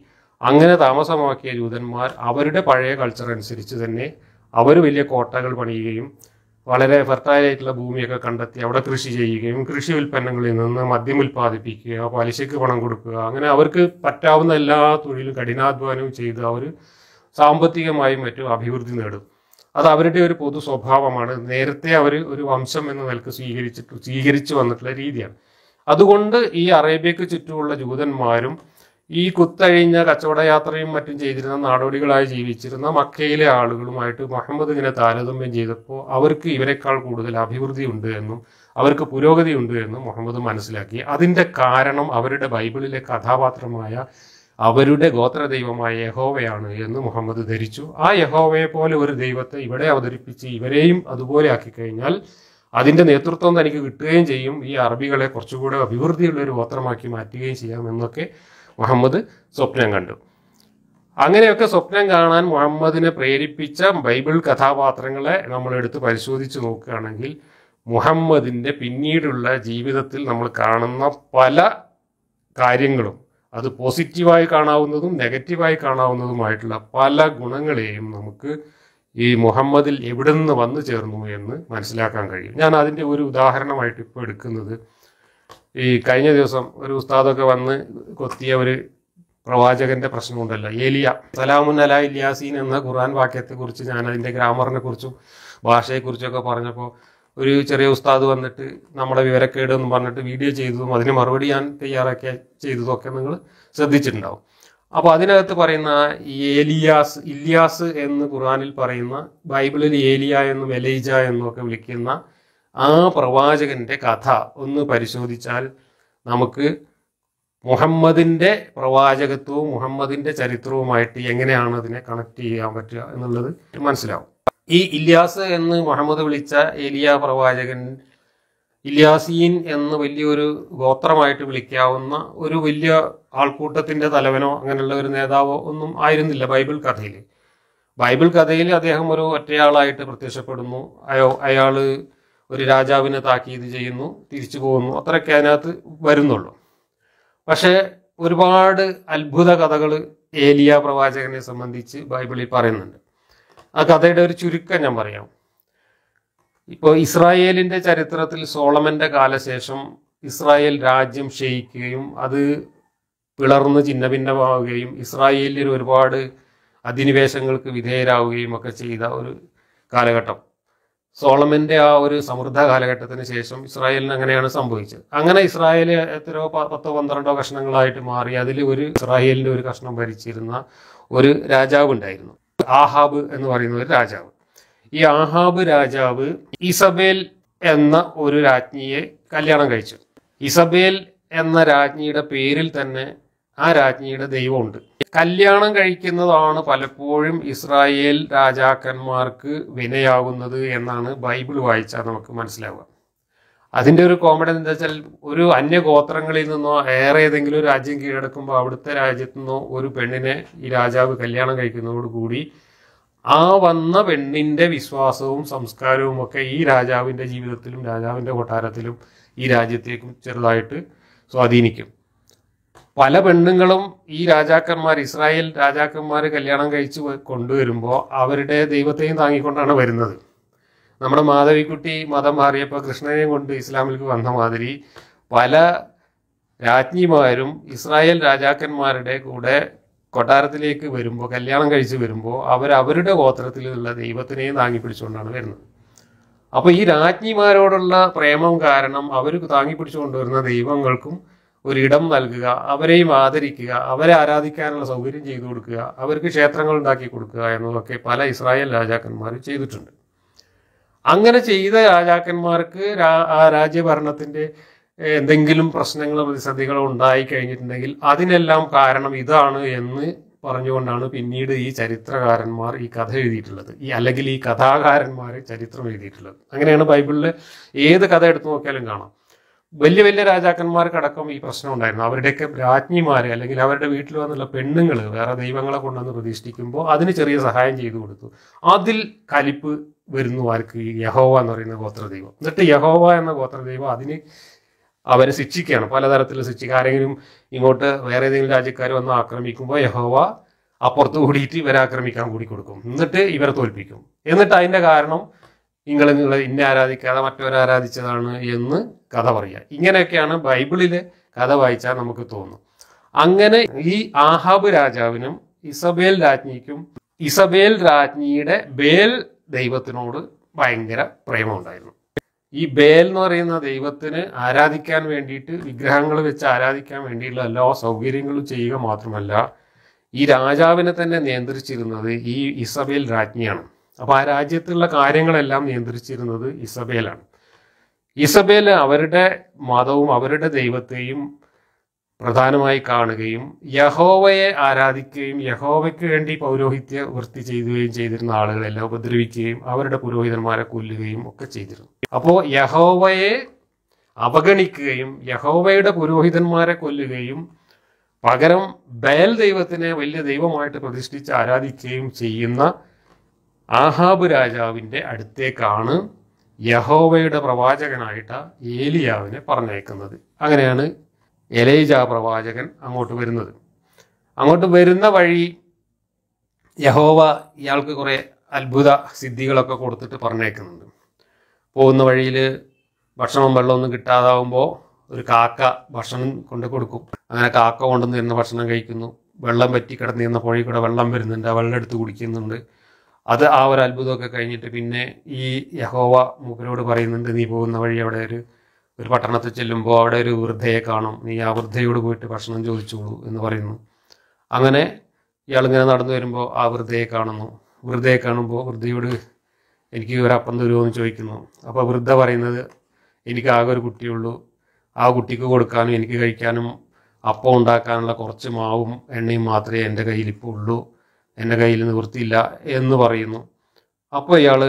അങ്ങനെ താമസമാക്കിയ ജൂതന്മാർ അവരുടെ പഴയ കൾച്ചർ അനുസരിച്ച് തന്നെ അവർ വലിയ കോട്ടകൾ പണിയുകയും വളരെ ഫെർട്ടൈലായിട്ടുള്ള ഭൂമിയൊക്കെ കണ്ടെത്തി അവിടെ കൃഷി ചെയ്യുകയും കൃഷി ഉൽപ്പന്നങ്ങളിൽ നിന്ന് മദ്യം ഉൽപ്പാദിപ്പിക്കുക പലിശയ്ക്ക് പണം കൊടുക്കുക അങ്ങനെ അവർക്ക് പറ്റാവുന്ന എല്ലാ തൊഴിലും കഠിനാധ്വാനവും ചെയ്ത് അവർ സാമ്പത്തികമായും മറ്റും അഭിവൃദ്ധി നേടും അത് അവരുടെ ഒരു പൊതു സ്വഭാവമാണ് നേരത്തെ അവർ ഒരു വംശം എന്ന നിലക്ക് സ്വീകരിച്ചിട്ട് സ്വീകരിച്ചു വന്നിട്ടുള്ള രീതിയാണ് അതുകൊണ്ട് ഈ അറേബ്യക്ക് ചുറ്റുമുള്ള ജൂതന്മാരും ഈ കുത്തഴിഞ്ഞ യാത്രയും മറ്റും ചെയ്തിരുന്ന നാടോടികളായി ജീവിച്ചിരുന്ന മക്കയിലെ ആളുകളുമായിട്ട് മുഹമ്മദ് ഇങ്ങനെ താരതമ്യം ചെയ്തപ്പോൾ അവർക്ക് ഇവരെക്കാൾ കൂടുതൽ അഭിവൃദ്ധി ഉണ്ട് എന്നും അവർക്ക് പുരോഗതി ഉണ്ട് എന്നും മുഹമ്മദ് മനസ്സിലാക്കി അതിൻ്റെ കാരണം അവരുടെ ബൈബിളിലെ കഥാപാത്രമായ അവരുടെ ഗോത്ര ദൈവമായ യഹോവയാണ് എന്ന് മുഹമ്മദ് ധരിച്ചു ആ യഹോവയെ പോലെ ഒരു ദൈവത്തെ ഇവിടെ അവതരിപ്പിച്ച് ഇവരെയും അതുപോലെ ആക്കിക്കഴിഞ്ഞാൽ അതിന്റെ നേതൃത്വം തനിക്ക് കിട്ടുകയും ചെയ്യും ഈ അറബികളെ കുറച്ചുകൂടെ അഭിവൃദ്ധിയുള്ള ഒരു ഗോത്രമാക്കി മാറ്റുകയും ചെയ്യാം എന്നൊക്കെ മുഹമ്മദ് സ്വപ്നം കണ്ടു അങ്ങനെയൊക്കെ സ്വപ്നം കാണാൻ മുഹമ്മദിനെ പ്രേരിപ്പിച്ച ബൈബിൾ കഥാപാത്രങ്ങളെ നമ്മൾ എടുത്ത് പരിശോധിച്ച് നോക്കുകയാണെങ്കിൽ മുഹമ്മദിൻ്റെ പിന്നീടുള്ള ജീവിതത്തിൽ നമ്മൾ കാണുന്ന പല കാര്യങ്ങളും അത് പോസിറ്റീവായി കാണാവുന്നതും നെഗറ്റീവായി കാണാവുന്നതുമായിട്ടുള്ള പല ഗുണങ്ങളെയും നമുക്ക് ഈ മുഹമ്മദിൽ എവിടെ നിന്ന് വന്നു ചേർന്നു എന്ന് മനസ്സിലാക്കാൻ കഴിയും ഞാൻ അതിൻ്റെ ഒരു ഉദാഹരണമായിട്ട് ഇപ്പോൾ എടുക്കുന്നത് ഈ കഴിഞ്ഞ ദിവസം ഒരു ഉസ്താദൊക്കെ വന്ന് കൊത്തിയ ഒരു പ്രവാചകന്റെ പ്രശ്നമുണ്ടല്ലോ ഏലിയ സലാമുൻ അല ഇലിയാസീൻ എന്ന ഖുർആൻ വാക്യത്തെക്കുറിച്ച് ഞാൻ അതിൻ്റെ ഗ്രാമറിനെ കുറിച്ചും ഭാഷയെക്കുറിച്ചൊക്കെ പറഞ്ഞപ്പോൾ ഒരു ചെറിയ ഉസ്താദ് വന്നിട്ട് നമ്മളെ വിവരക്കേട് എന്ന് പറഞ്ഞിട്ട് വീഡിയോ ചെയ്തതും അതിന് മറുപടി ഞാൻ തയ്യാറാക്കിയ ചെയ്തതൊക്കെ നിങ്ങൾ ശ്രദ്ധിച്ചിട്ടുണ്ടാവും അപ്പോൾ അതിനകത്ത് പറയുന്ന ഏലിയാസ് ഇലിയാസ് എന്ന് ഖുർആാനിൽ പറയുന്ന ബൈബിളിൽ ഏലിയ എന്നും എലൈജ എന്നൊക്കെ വിളിക്കുന്ന ആ പ്രവാചകന്റെ കഥ ഒന്ന് പരിശോധിച്ചാൽ നമുക്ക് മുഹമ്മദിന്റെ പ്രവാചകത്വവും മുഹമ്മദിന്റെ ചരിത്രവുമായിട്ട് എങ്ങനെയാണ് അതിനെ കണക്ട് ചെയ്യാൻ പറ്റുക എന്നുള്ളത് മനസ്സിലാവും ഈ ഇല്യാസ് എന്ന് മുഹമ്മദ് വിളിച്ച ഏലിയ പ്രവാചകൻ ഇല്യാസീൻ എന്ന് വലിയൊരു ഗോത്രമായിട്ട് വിളിക്കാവുന്ന ഒരു വലിയ ആൾക്കൂട്ടത്തിന്റെ തലവനോ അങ്ങനെയുള്ള ഒരു നേതാവോ ഒന്നും ആയിരുന്നില്ല ബൈബിൾ കഥയിൽ ബൈബിൾ കഥയിൽ അദ്ദേഹം ഒരു ഒറ്റയാളായിട്ട് പ്രത്യക്ഷപ്പെടുന്നു അയോ അയാള് ഒരു രാജാവിനെ താക്കീത് ചെയ്യുന്നു തിരിച്ചു പോകുന്നു അത്രയൊക്കെ അതിനകത്ത് വരുന്നുള്ളൂ പക്ഷേ ഒരുപാട് അത്ഭുത കഥകൾ ഏലിയ പ്രവാചകനെ സംബന്ധിച്ച് ബൈബിളിൽ പറയുന്നുണ്ട് ആ കഥയുടെ ഒരു ചുരുക്കം ഞാൻ പറയാം ഇപ്പോൾ ഇസ്രായേലിൻ്റെ ചരിത്രത്തിൽ സോളമൻ്റെ കാലശേഷം ഇസ്രായേൽ രാജ്യം ക്ഷയിക്കുകയും അത് പിളർന്ന് ചിഹ്നഭിന്നമാവുകയും ഇസ്രായേലിൽ ഒരുപാട് അധിനിവേശങ്ങൾക്ക് വിധേയരാവുകയും ഒക്കെ ചെയ്ത ഒരു കാലഘട്ടം സോളമൻ്റെ ആ ഒരു സമൃദ്ധ കാലഘട്ടത്തിന് ശേഷം ഇസ്രായേലിന് അങ്ങനെയാണ് സംഭവിച്ചത് അങ്ങനെ ഇസ്രായേൽ എത്രയോ പത്തോ പന്ത്രണ്ടോ കഷ്ണങ്ങളായിട്ട് മാറി അതിൽ ഒരു ഇസ്രായേലിൻ്റെ ഒരു കഷ്ണം ഭരിച്ചിരുന്ന ഒരു രാജാവ് ഉണ്ടായിരുന്നു ആഹാബ് എന്ന് പറയുന്ന ഒരു രാജാവ് ഈ ആഹാബ് രാജാവ് ഇസബേൽ എന്ന ഒരു രാജ്ഞിയെ കല്യാണം കഴിച്ചു ഇസബേൽ എന്ന രാജ്ഞിയുടെ പേരിൽ തന്നെ ആ രാജ്ഞിയുടെ ദൈവമുണ്ട് കല്യാണം കഴിക്കുന്നതാണ് പലപ്പോഴും ഇസ്രായേൽ രാജാക്കന്മാർക്ക് വിനയാകുന്നത് എന്നാണ് ബൈബിൾ വായിച്ചാൽ നമുക്ക് മനസ്സിലാവുക അതിന്റെ ഒരു കോമഡി എന്താ വെച്ചാൽ ഒരു അന്യ ഗോത്രങ്ങളിൽ നിന്നോ ഏറെ ഏതെങ്കിലും രാജ്യം കീഴടക്കുമ്പോൾ അവിടുത്തെ രാജ്യത്തു നിന്നോ ഒരു പെണ്ണിനെ ഈ രാജാവ് കല്യാണം കഴിക്കുന്നതോടുകൂടി ആ വന്ന പെണ്ണിന്റെ വിശ്വാസവും സംസ്കാരവും ഒക്കെ ഈ രാജാവിന്റെ ജീവിതത്തിലും രാജാവിന്റെ കൊട്ടാരത്തിലും ഈ രാജ്യത്തേക്കും ചെറുതായിട്ട് സ്വാധീനിക്കും പല പെണ്ണുങ്ങളും ഈ രാജാക്കന്മാർ ഇസ്രായേൽ രാജാക്കന്മാർ കല്യാണം കഴിച്ച് കൊണ്ടുവരുമ്പോൾ അവരുടെ ദൈവത്തെയും താങ്ങിക്കൊണ്ടാണ് വരുന്നത് നമ്മുടെ മാധവിക്കുട്ടി മതം മാറിയപ്പോൾ കൃഷ്ണനെ കൊണ്ട് ഇസ്ലാമിലേക്ക് വന്ന മാതിരി പല രാജ്ഞിമാരും ഇസ്രായേൽ രാജാക്കന്മാരുടെ കൂടെ കൊട്ടാരത്തിലേക്ക് വരുമ്പോൾ കല്യാണം കഴിച്ച് വരുമ്പോൾ അവർ അവരുടെ ഗോത്രത്തിലുള്ള ദൈവത്തിനെയും താങ്ങി പിടിച്ചുകൊണ്ടാണ് വരുന്നത് അപ്പോൾ ഈ രാജ്ഞിമാരോടുള്ള പ്രേമം കാരണം അവർ താങ്ങി പിടിച്ചുകൊണ്ടുവരുന്ന ദൈവങ്ങൾക്കും ഒരിടം നൽകുക അവരെയും ആദരിക്കുക അവരെ ആരാധിക്കാനുള്ള സൗകര്യം ചെയ്തു കൊടുക്കുക അവർക്ക് ക്ഷേത്രങ്ങൾ ഉണ്ടാക്കി കൊടുക്കുക എന്നതൊക്കെ പല ഇസ്രായേൽ രാജാക്കന്മാർ ചെയ്തിട്ടുണ്ട് അങ്ങനെ ചെയ്ത രാജാക്കന്മാർക്ക് ആ രാജ്യഭരണത്തിന്റെ എന്തെങ്കിലും പ്രശ്നങ്ങളോ പ്രതിസന്ധികളോ ഉണ്ടായി കഴിഞ്ഞിട്ടുണ്ടെങ്കിൽ അതിനെല്ലാം കാരണം ഇതാണ് എന്ന് പറഞ്ഞുകൊണ്ടാണ് പിന്നീട് ഈ ചരിത്രകാരന്മാർ ഈ കഥ എഴുതിയിട്ടുള്ളത് ഈ അല്ലെങ്കിൽ ഈ കഥാകാരന്മാർ ചരിത്രം എഴുതിയിട്ടുള്ളത് അങ്ങനെയാണ് ബൈബിളിൽ ഏത് കഥ എടുത്തു നോക്കിയാലും കാണാം വലിയ വലിയ രാജാക്കന്മാർക്കടക്കം ഈ പ്രശ്നം ഉണ്ടായിരുന്നു അവരുടെയൊക്കെ രാജ്ഞിമാരെ അല്ലെങ്കിൽ അവരുടെ വീട്ടിൽ വന്നുള്ള പെണ്ണുങ്ങൾ വേറെ ദൈവങ്ങളെ കൊണ്ടുവന്ന് പ്രതിഷ്ഠിക്കുമ്പോൾ അതിന് ചെറിയ സഹായം ചെയ്തു കൊടുത്തു അതിൽ കലിപ്പ് വരുന്നു ആർക്ക് യഹോവ എന്ന് പറയുന്ന ഗോത്രദൈവം എന്നിട്ട് യഹോവ എന്ന ഗോത്രദൈവം അതിന് അവരെ ശിക്ഷിക്കുകയാണ് പലതരത്തിലുള്ള ശിക്ഷിക്കുക ആരെങ്കിലും ഇങ്ങോട്ട് വേറെ ഏതെങ്കിലും രാജ്യക്കാർ വന്ന് ആക്രമിക്കുമ്പോൾ യഹോവ അപ്പുറത്ത് കൂടിയിട്ട് ഇവരെ ആക്രമിക്കാൻ കൂടി കൊടുക്കും എന്നിട്ട് ഇവരെ തോൽപ്പിക്കും എന്നിട്ട് അതിൻ്റെ കാരണം നിങ്ങൾ നിങ്ങൾ ഇന്നെ ആരാധിക്കാതെ മറ്റവരെ ആരാധിച്ചതാണ് എന്ന് കഥ പറയുക ഇങ്ങനെയൊക്കെയാണ് ബൈബിളിലെ കഥ വായിച്ചാൽ നമുക്ക് തോന്നും അങ്ങനെ ഈ ആഹാബ് രാജാവിനും ഇസബേൽ രാജ്ഞിക്കും ഇസബേൽ രാജ്ഞിയുടെ ബേൽ ദൈവത്തിനോട് ഭയങ്കര പ്രേമമുണ്ടായിരുന്നു ഈ ബേൽ എന്ന് പറയുന്ന ദൈവത്തിന് ആരാധിക്കാൻ വേണ്ടിയിട്ട് വിഗ്രഹങ്ങൾ വെച്ച് ആരാധിക്കാൻ വേണ്ടിയിട്ടുള്ള എല്ലാ സൗകര്യങ്ങളും ചെയ്യുക മാത്രമല്ല ഈ രാജാവിനെ തന്നെ നിയന്ത്രിച്ചിരുന്നത് ഈ ഇസബേൽ രാജ്ഞിയാണ് അപ്പോൾ ആ രാജ്യത്തുള്ള കാര്യങ്ങളെല്ലാം നിയന്ത്രിച്ചിരുന്നത് ഇസബേലാണ് ഇസബേൽ അവരുടെ മതവും അവരുടെ ദൈവത്തെയും പ്രധാനമായി കാണുകയും യഹോവയെ ആരാധിക്കുകയും യഹോവയ്ക്ക് വേണ്ടി പൗരോഹിത്യ വൃത്തി ചെയ്യുകയും ചെയ്തിരുന്ന ആളുകളെല്ലാം ഉപദ്രവിക്കുകയും അവരുടെ പുരോഹിതന്മാരെ കൊല്ലുകയും ഒക്കെ ചെയ്തിരുന്നു അപ്പോൾ യഹോവയെ അവഗണിക്കുകയും യഹോവയുടെ പുരോഹിതന്മാരെ കൊല്ലുകയും പകരം ബയൽ ദൈവത്തിനെ വലിയ ദൈവമായിട്ട് പ്രതിഷ്ഠിച്ച് ആരാധിക്കുകയും ചെയ്യുന്ന ആഹാബ് രാജാവിൻ്റെ അടുത്തേക്കാണ് യഹോവയുടെ പ്രവാചകനായിട്ട് ഏലിയാവിനെ പറഞ്ഞയക്കുന്നത് അങ്ങനെയാണ് എലൈജ പ്രവാചകൻ അങ്ങോട്ട് വരുന്നത് അങ്ങോട്ട് വരുന്ന വഴി യഹോവ ഇയാൾക്ക് കുറേ അത്ഭുത സിദ്ധികളൊക്കെ കൊടുത്തിട്ട് പറഞ്ഞേക്കുന്നുണ്ട് പോകുന്ന വഴിയിൽ ഭക്ഷണവും വെള്ളമൊന്നും കിട്ടാതാവുമ്പോൾ ഒരു കാക്ക ഭക്ഷണം കൊണ്ട് കൊടുക്കും അങ്ങനെ കാക്ക കൊണ്ടുവന്നിരുന്ന ഭക്ഷണം കഴിക്കുന്നു വെള്ളം പറ്റി കിടന്നിരുന്ന പുഴയിൽ കൂടെ വെള്ളം വരുന്നുണ്ട് ആ വെള്ളം എടുത്ത് കുടിക്കുന്നുണ്ട് അത് ആ ഒരു അത്ഭുതമൊക്കെ കഴിഞ്ഞിട്ട് പിന്നെ ഈ യഹോവ മൂപ്പരോട് പറയുന്നുണ്ട് നീ പോകുന്ന വഴി അവിടെ ഒരു ഒരു പട്ടണത്തിൽ ചെല്ലുമ്പോൾ അവിടെ ഒരു വൃദ്ധയെ കാണും നീ ആ വൃദ്ധയോട് പോയിട്ട് ഭക്ഷണം ചോദിച്ചോളൂ എന്ന് പറയുന്നു അങ്ങനെ ഇയാളിങ്ങനെ നടന്നു വരുമ്പോൾ ആ വൃദ്ധയെ കാണുന്നു വൃദ്ധയെ കാണുമ്പോൾ വൃദ്ധയോട് എനിക്ക് ഒരപ്പം തരുമോ എന്ന് ചോദിക്കുന്നു അപ്പോൾ വൃദ്ധ പറയുന്നത് എനിക്ക് ആകെ ഒരു കുട്ടിയുള്ളൂ ആ കുട്ടിക്ക് കൊടുക്കാനും എനിക്ക് കഴിക്കാനും അപ്പം ഉണ്ടാക്കാനുള്ള കുറച്ച് മാവും എണ്ണയും മാത്രമേ എൻ്റെ കയ്യിൽ ഇപ്പോൾ ഉള്ളൂ എൻ്റെ കയ്യിൽ നിവൃത്തിയില്ല എന്ന് പറയുന്നു അപ്പോൾ ഇയാൾ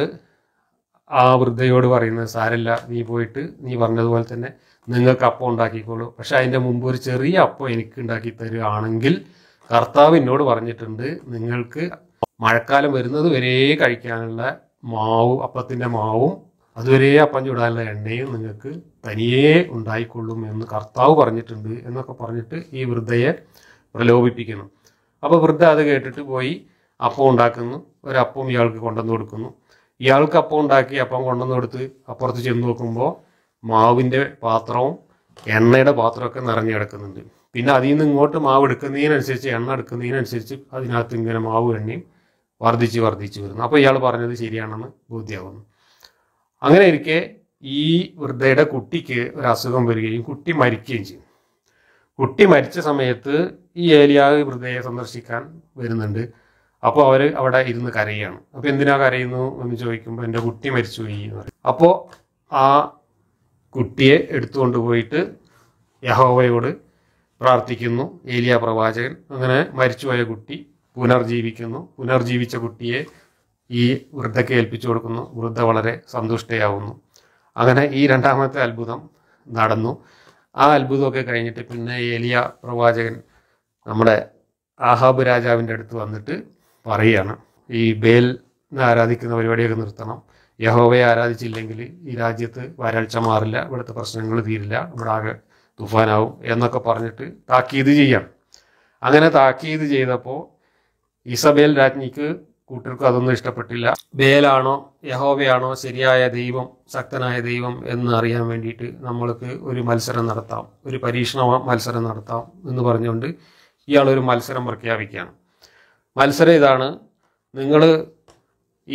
ആ വൃദ്ധയോട് പറയുന്നത് സാരല്ല നീ പോയിട്ട് നീ പറഞ്ഞതുപോലെ തന്നെ നിങ്ങൾക്ക് അപ്പം ഉണ്ടാക്കിക്കോളൂ പക്ഷെ അതിൻ്റെ മുമ്പ് ഒരു ചെറിയ അപ്പം എനിക്ക് ഉണ്ടാക്കി തരുകയാണെങ്കിൽ കർത്താവ് എന്നോട് പറഞ്ഞിട്ടുണ്ട് നിങ്ങൾക്ക് മഴക്കാലം വരുന്നത് വരെ കഴിക്കാനുള്ള മാവ് അപ്പത്തിൻ്റെ മാവും അതുവരെ അപ്പം ചൂടാനുള്ള എണ്ണയും നിങ്ങൾക്ക് തനിയേ ഉണ്ടായിക്കൊള്ളും എന്ന് കർത്താവ് പറഞ്ഞിട്ടുണ്ട് എന്നൊക്കെ പറഞ്ഞിട്ട് ഈ വൃദ്ധയെ പ്രലോഭിപ്പിക്കുന്നു അപ്പോൾ വൃദ്ധ അത് കേട്ടിട്ട് പോയി അപ്പം ഉണ്ടാക്കുന്നു ഒരപ്പം ഇയാൾക്ക് കൊണ്ടുവന്ന് കൊടുക്കുന്നു ഇയാൾക്ക് അപ്പം ഉണ്ടാക്കി അപ്പം കൊണ്ടുവന്ന് കൊടുത്ത് അപ്പുറത്ത് ചെന്ന് നോക്കുമ്പോൾ മാവിൻ്റെ പാത്രവും എണ്ണയുടെ പാത്രമൊക്കെ നിറഞ്ഞു കിടക്കുന്നുണ്ട് പിന്നെ അതിൽ നിന്ന് ഇങ്ങോട്ട് മാവ് എടുക്കുന്നതിനനുസരിച്ച് എണ്ണ എടുക്കുന്നതിനനുസരിച്ച് അതിനകത്ത് ഇങ്ങനെ മാവ് എണ്ണയും വർദ്ധിച്ച് വർദ്ധിച്ച് വരുന്നു അപ്പോൾ ഇയാൾ പറഞ്ഞത് ശരിയാണെന്ന് ബോധ്യമാകുന്നു അങ്ങനെ ഇരിക്കെ ഈ വൃദ്ധയുടെ കുട്ടിക്ക് ഒരു അസുഖം വരികയും കുട്ടി മരിക്കുകയും ചെയ്യും കുട്ടി മരിച്ച സമയത്ത് ഈ ഏലിയാവ് വൃദ്ധയെ സന്ദർശിക്കാൻ വരുന്നുണ്ട് അപ്പോൾ അവർ അവിടെ ഇരുന്ന് കരയാണ് അപ്പോൾ എന്തിനാ കരയുന്നു എന്ന് ചോദിക്കുമ്പോൾ എൻ്റെ കുട്ടി മരിച്ചുപോയി എന്ന് പറയും അപ്പോൾ ആ കുട്ടിയെ എടുത്തുകൊണ്ട് പോയിട്ട് യഹോവയോട് പ്രാർത്ഥിക്കുന്നു ഏലിയ പ്രവാചകൻ അങ്ങനെ മരിച്ചുപോയ കുട്ടി പുനർജീവിക്കുന്നു പുനർജീവിച്ച കുട്ടിയെ ഈ വൃദ്ധയ്ക്ക് ഏൽപ്പിച്ചു കൊടുക്കുന്നു വൃദ്ധ വളരെ സന്തുഷ്ടയാവുന്നു അങ്ങനെ ഈ രണ്ടാമത്തെ അത്ഭുതം നടന്നു ആ അത്ഭുതമൊക്കെ കഴിഞ്ഞിട്ട് പിന്നെ ഏലിയ പ്രവാചകൻ നമ്മുടെ ആഹാബ് രാജാവിൻ്റെ അടുത്ത് വന്നിട്ട് പറയുകയാണ് ഈ ബേൽ ആരാധിക്കുന്ന പരിപാടിയൊക്കെ നിർത്തണം യഹോവയെ ആരാധിച്ചില്ലെങ്കിൽ ഈ രാജ്യത്ത് വരൾച്ച മാറില്ല ഇവിടുത്തെ പ്രശ്നങ്ങൾ തീരില്ല ഇവിടെ ആകെ തുഫാനാവും എന്നൊക്കെ പറഞ്ഞിട്ട് താക്കീത് ചെയ്യാം അങ്ങനെ താക്കീത് ചെയ്തപ്പോൾ ഇസബേൽ രാജ്ഞിക്ക് കൂട്ടർക്ക് അതൊന്നും ഇഷ്ടപ്പെട്ടില്ല ബേലാണോ യഹോവയാണോ ശരിയായ ദൈവം ശക്തനായ ദൈവം എന്ന് അറിയാൻ വേണ്ടിയിട്ട് നമ്മൾക്ക് ഒരു മത്സരം നടത്താം ഒരു പരീക്ഷണ മത്സരം നടത്താം എന്ന് പറഞ്ഞുകൊണ്ട് ഇയാളൊരു മത്സരം പ്രഖ്യാപിക്കുകയാണ് മത്സരം ഇതാണ് നിങ്ങൾ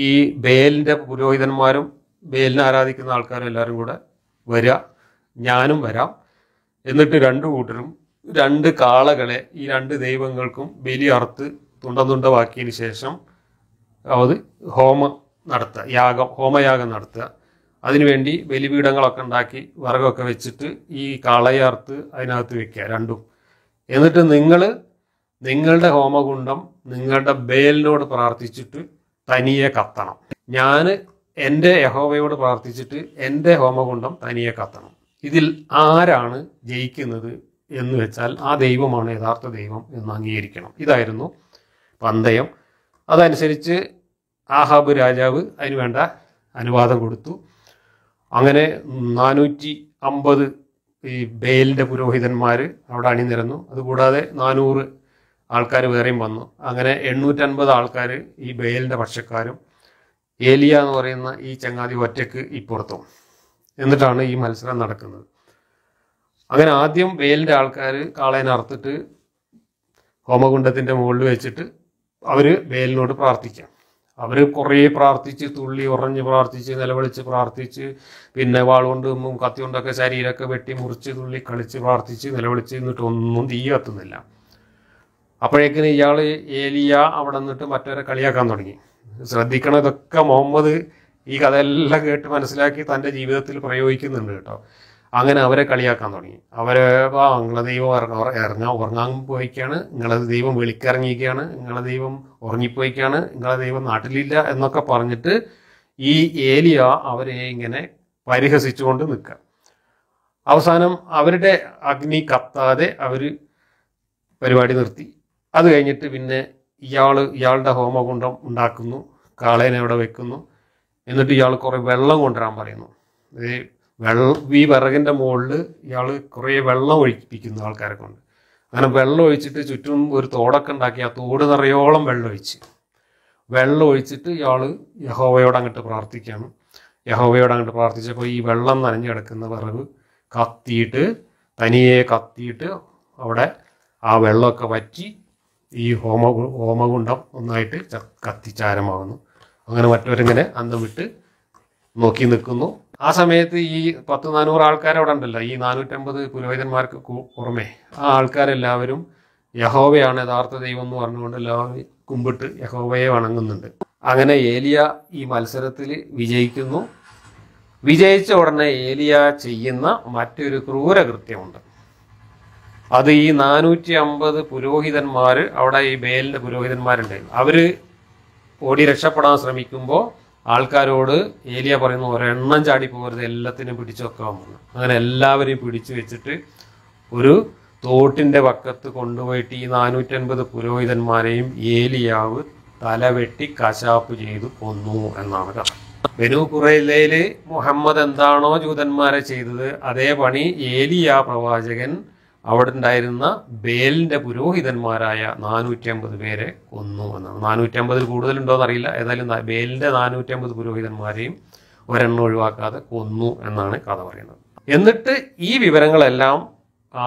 ഈ ബേലിൻ്റെ പുരോഹിതന്മാരും ബേലിനെ ആരാധിക്കുന്ന ആൾക്കാരും എല്ലാവരും കൂടെ വരിക ഞാനും വരാം എന്നിട്ട് രണ്ട് കൂട്ടരും രണ്ട് കാളകളെ ഈ രണ്ട് ദൈവങ്ങൾക്കും ബലി അറുത്ത് തുണ്ട തുണ്ടമാക്കിയതിന് ശേഷം അത് ഹോമം നടത്തുക യാഗം ഹോമയാഗം നടത്തുക അതിനുവേണ്ടി ബലിപീഠങ്ങളൊക്കെ ഉണ്ടാക്കി വിറകൊക്കെ വെച്ചിട്ട് ഈ കാളയെ അറുത്ത് അതിനകത്ത് വെക്കുക രണ്ടും എന്നിട്ട് നിങ്ങൾ നിങ്ങളുടെ ഹോമകുണ്ടം നിങ്ങളുടെ ബേലിനോട് പ്രാർത്ഥിച്ചിട്ട് തനിയെ കത്തണം ഞാൻ എൻ്റെ യഹോവയോട് പ്രാർത്ഥിച്ചിട്ട് എൻ്റെ ഹോമകുണ്ടം തനിയെ കത്തണം ഇതിൽ ആരാണ് ജയിക്കുന്നത് എന്ന് വെച്ചാൽ ആ ദൈവമാണ് യഥാർത്ഥ ദൈവം എന്ന് അംഗീകരിക്കണം ഇതായിരുന്നു പന്തയം അതനുസരിച്ച് ആഹാബ് രാജാവ് അതിന് വേണ്ട അനുവാദം കൊടുത്തു അങ്ങനെ നാനൂറ്റി അമ്പത് ഈ ബേലിൻ്റെ പുരോഹിതന്മാർ അവിടെ അണിനിരന്നു അതുകൂടാതെ നാനൂറ് ആൾക്കാർ വേറെയും വന്നു അങ്ങനെ എണ്ണൂറ്റൻപത് ആൾക്കാർ ഈ ബയലിൻ്റെ പക്ഷക്കാരും ഏലിയ എന്ന് പറയുന്ന ഈ ചങ്ങാതി ഒറ്റയ്ക്ക് ഇപ്പുറത്തും എന്നിട്ടാണ് ഈ മത്സരം നടക്കുന്നത് അങ്ങനെ ആദ്യം വേലിൻ്റെ ആൾക്കാർ കാളേനെ അറുത്തിട്ട് ഹോമകുണ്ടത്തിൻ്റെ മുകളിൽ വെച്ചിട്ട് അവർ വേലിനോട് പ്രാർത്ഥിക്കാം അവർ കുറേ പ്രാർത്ഥിച്ച് തുള്ളി ഉറഞ്ഞ് പ്രാർത്ഥിച്ച് നിലവിളിച്ച് പ്രാർത്ഥിച്ച് പിന്നെ വാളുകൊണ്ട് കത്തി കൊണ്ടൊക്കെ ശരീരമൊക്കെ വെട്ടി മുറിച്ച് തുള്ളി കളിച്ച് പ്രാർത്ഥിച്ച് നിലവിളിച്ച് എന്നിട്ടൊന്നും തീ കത്തുന്നില്ല അപ്പോഴേക്കിന് ഇയാൾ ഏലിയ അവിടെ നിന്നിട്ട് മറ്റവരെ കളിയാക്കാൻ തുടങ്ങി ശ്രദ്ധിക്കണം ഇതൊക്കെ മുഹമ്മദ് ഈ കഥയെല്ലാം കേട്ട് മനസ്സിലാക്കി തൻ്റെ ജീവിതത്തിൽ പ്രയോഗിക്കുന്നുണ്ട് കേട്ടോ അങ്ങനെ അവരെ കളിയാക്കാൻ തുടങ്ങി അവരെ ഇങ്ങളെ ദൈവം ഇറങ്ങാൻ ഉറങ്ങാൻ പോയിക്കാണ് നിങ്ങളെ ദൈവം വിളിക്കിറങ്ങിയിരിക്കുകയാണ് നിങ്ങളെ ദൈവം ഉറങ്ങിപ്പോയിക്കാണ് നിങ്ങളെ ദൈവം നാട്ടിലില്ല എന്നൊക്കെ പറഞ്ഞിട്ട് ഈ ഏലിയ അവരെ ഇങ്ങനെ പരിഹസിച്ചുകൊണ്ട് നിൽക്കുക അവസാനം അവരുടെ അഗ്നി കത്താതെ അവർ പരിപാടി നിർത്തി അത് കഴിഞ്ഞിട്ട് പിന്നെ ഇയാൾ ഇയാളുടെ ഹോമകുണ്ഡം ഉണ്ടാക്കുന്നു കാളേനെ അവിടെ വെക്കുന്നു എന്നിട്ട് ഇയാൾ കുറേ വെള്ളം കൊണ്ടുവരാൻ പറയുന്നു ഈ വെള്ളം ഈ വിറകിൻ്റെ മുകളിൽ ഇയാൾ കുറേ വെള്ളം ഒഴിപ്പിക്കുന്നു ആൾക്കാരെ കൊണ്ട് അങ്ങനെ വെള്ളം ഒഴിച്ചിട്ട് ചുറ്റും ഒരു തോടൊക്കെ ഉണ്ടാക്കി ആ തോട് നിറയോളം വെള്ളം ഒഴിച്ച് വെള്ളം ഒഴിച്ചിട്ട് ഇയാൾ യഹോവയോട് അങ്ങോട്ട് പ്രാർത്ഥിക്കുകയാണ് യഹോവയോട് അങ്ങോട്ട് പ്രാർത്ഥിച്ചപ്പോൾ ഈ വെള്ളം നനഞ്ഞു കിടക്കുന്ന വിറക് കത്തിയിട്ട് തനിയെ കത്തിയിട്ട് അവിടെ ആ വെള്ളമൊക്കെ വറ്റി ഈ ഹോമ ഹോമകുണ്ടം ഒന്നായിട്ട് കത്തിച്ചാരമാകുന്നു അങ്ങനെ മറ്റവരിങ്ങനെ അന്തം വിട്ട് നോക്കി നിൽക്കുന്നു ആ സമയത്ത് ഈ പത്ത് നാനൂറ് ആൾക്കാർ അവിടെ ഉണ്ടല്ലോ ഈ നാനൂറ്റമ്പത് പുരോഹിതന്മാർക്ക് പുറമെ ആ ആൾക്കാരെല്ലാവരും യഹോവയാണ് യഥാർത്ഥ ദൈവം എന്ന് പറഞ്ഞുകൊണ്ട് എല്ലാവരും കുമ്പിട്ട് യഹോവയെ വണങ്ങുന്നുണ്ട് അങ്ങനെ ഏലിയ ഈ മത്സരത്തിൽ വിജയിക്കുന്നു വിജയിച്ച ഉടനെ ഏലിയ ചെയ്യുന്ന മറ്റൊരു ക്രൂരകൃത്യമുണ്ട് അത് ഈ നാനൂറ്റി അമ്പത് പുരോഹിതന്മാർ അവിടെ ഈ ബേലിന്റെ പുരോഹിതന്മാരുണ്ടായിരുന്നു അവർ ഓടി രക്ഷപ്പെടാൻ ശ്രമിക്കുമ്പോൾ ആൾക്കാരോട് ഏലിയ പറയുന്ന ഒരെണ്ണം ചാടി പോകരുത് എല്ലാത്തിനും പിടിച്ചു വെക്കാമെന്ന് അങ്ങനെ എല്ലാവരെയും പിടിച്ചു വെച്ചിട്ട് ഒരു തോട്ടിൻ്റെ പക്കത്ത് കൊണ്ടുപോയിട്ട് ഈ നാനൂറ്റൻപത് പുരോഹിതന്മാരെയും ഏലിയാവ് തലവെട്ടി കശാപ്പ് ചെയ്തു കൊന്നു എന്നാണ് കഥ ബനു മുഹമ്മദ് എന്താണോ ജൂതന്മാരെ ചെയ്തത് അതേ പണി ഏലിയ പ്രവാചകൻ അവിടെ ഉണ്ടായിരുന്ന ബേലിന്റെ പുരോഹിതന്മാരായ അമ്പത് പേരെ കൊന്നു എന്നാണ് അമ്പതിൽ കൂടുതലുണ്ടോ എന്നറിയില്ല ഏതായാലും നാനൂറ്റി അമ്പത് പുരോഹിതന്മാരെയും ഒരെണ്ണം ഒഴിവാക്കാതെ കൊന്നു എന്നാണ് കഥ പറയുന്നത് എന്നിട്ട് ഈ വിവരങ്ങളെല്ലാം ആ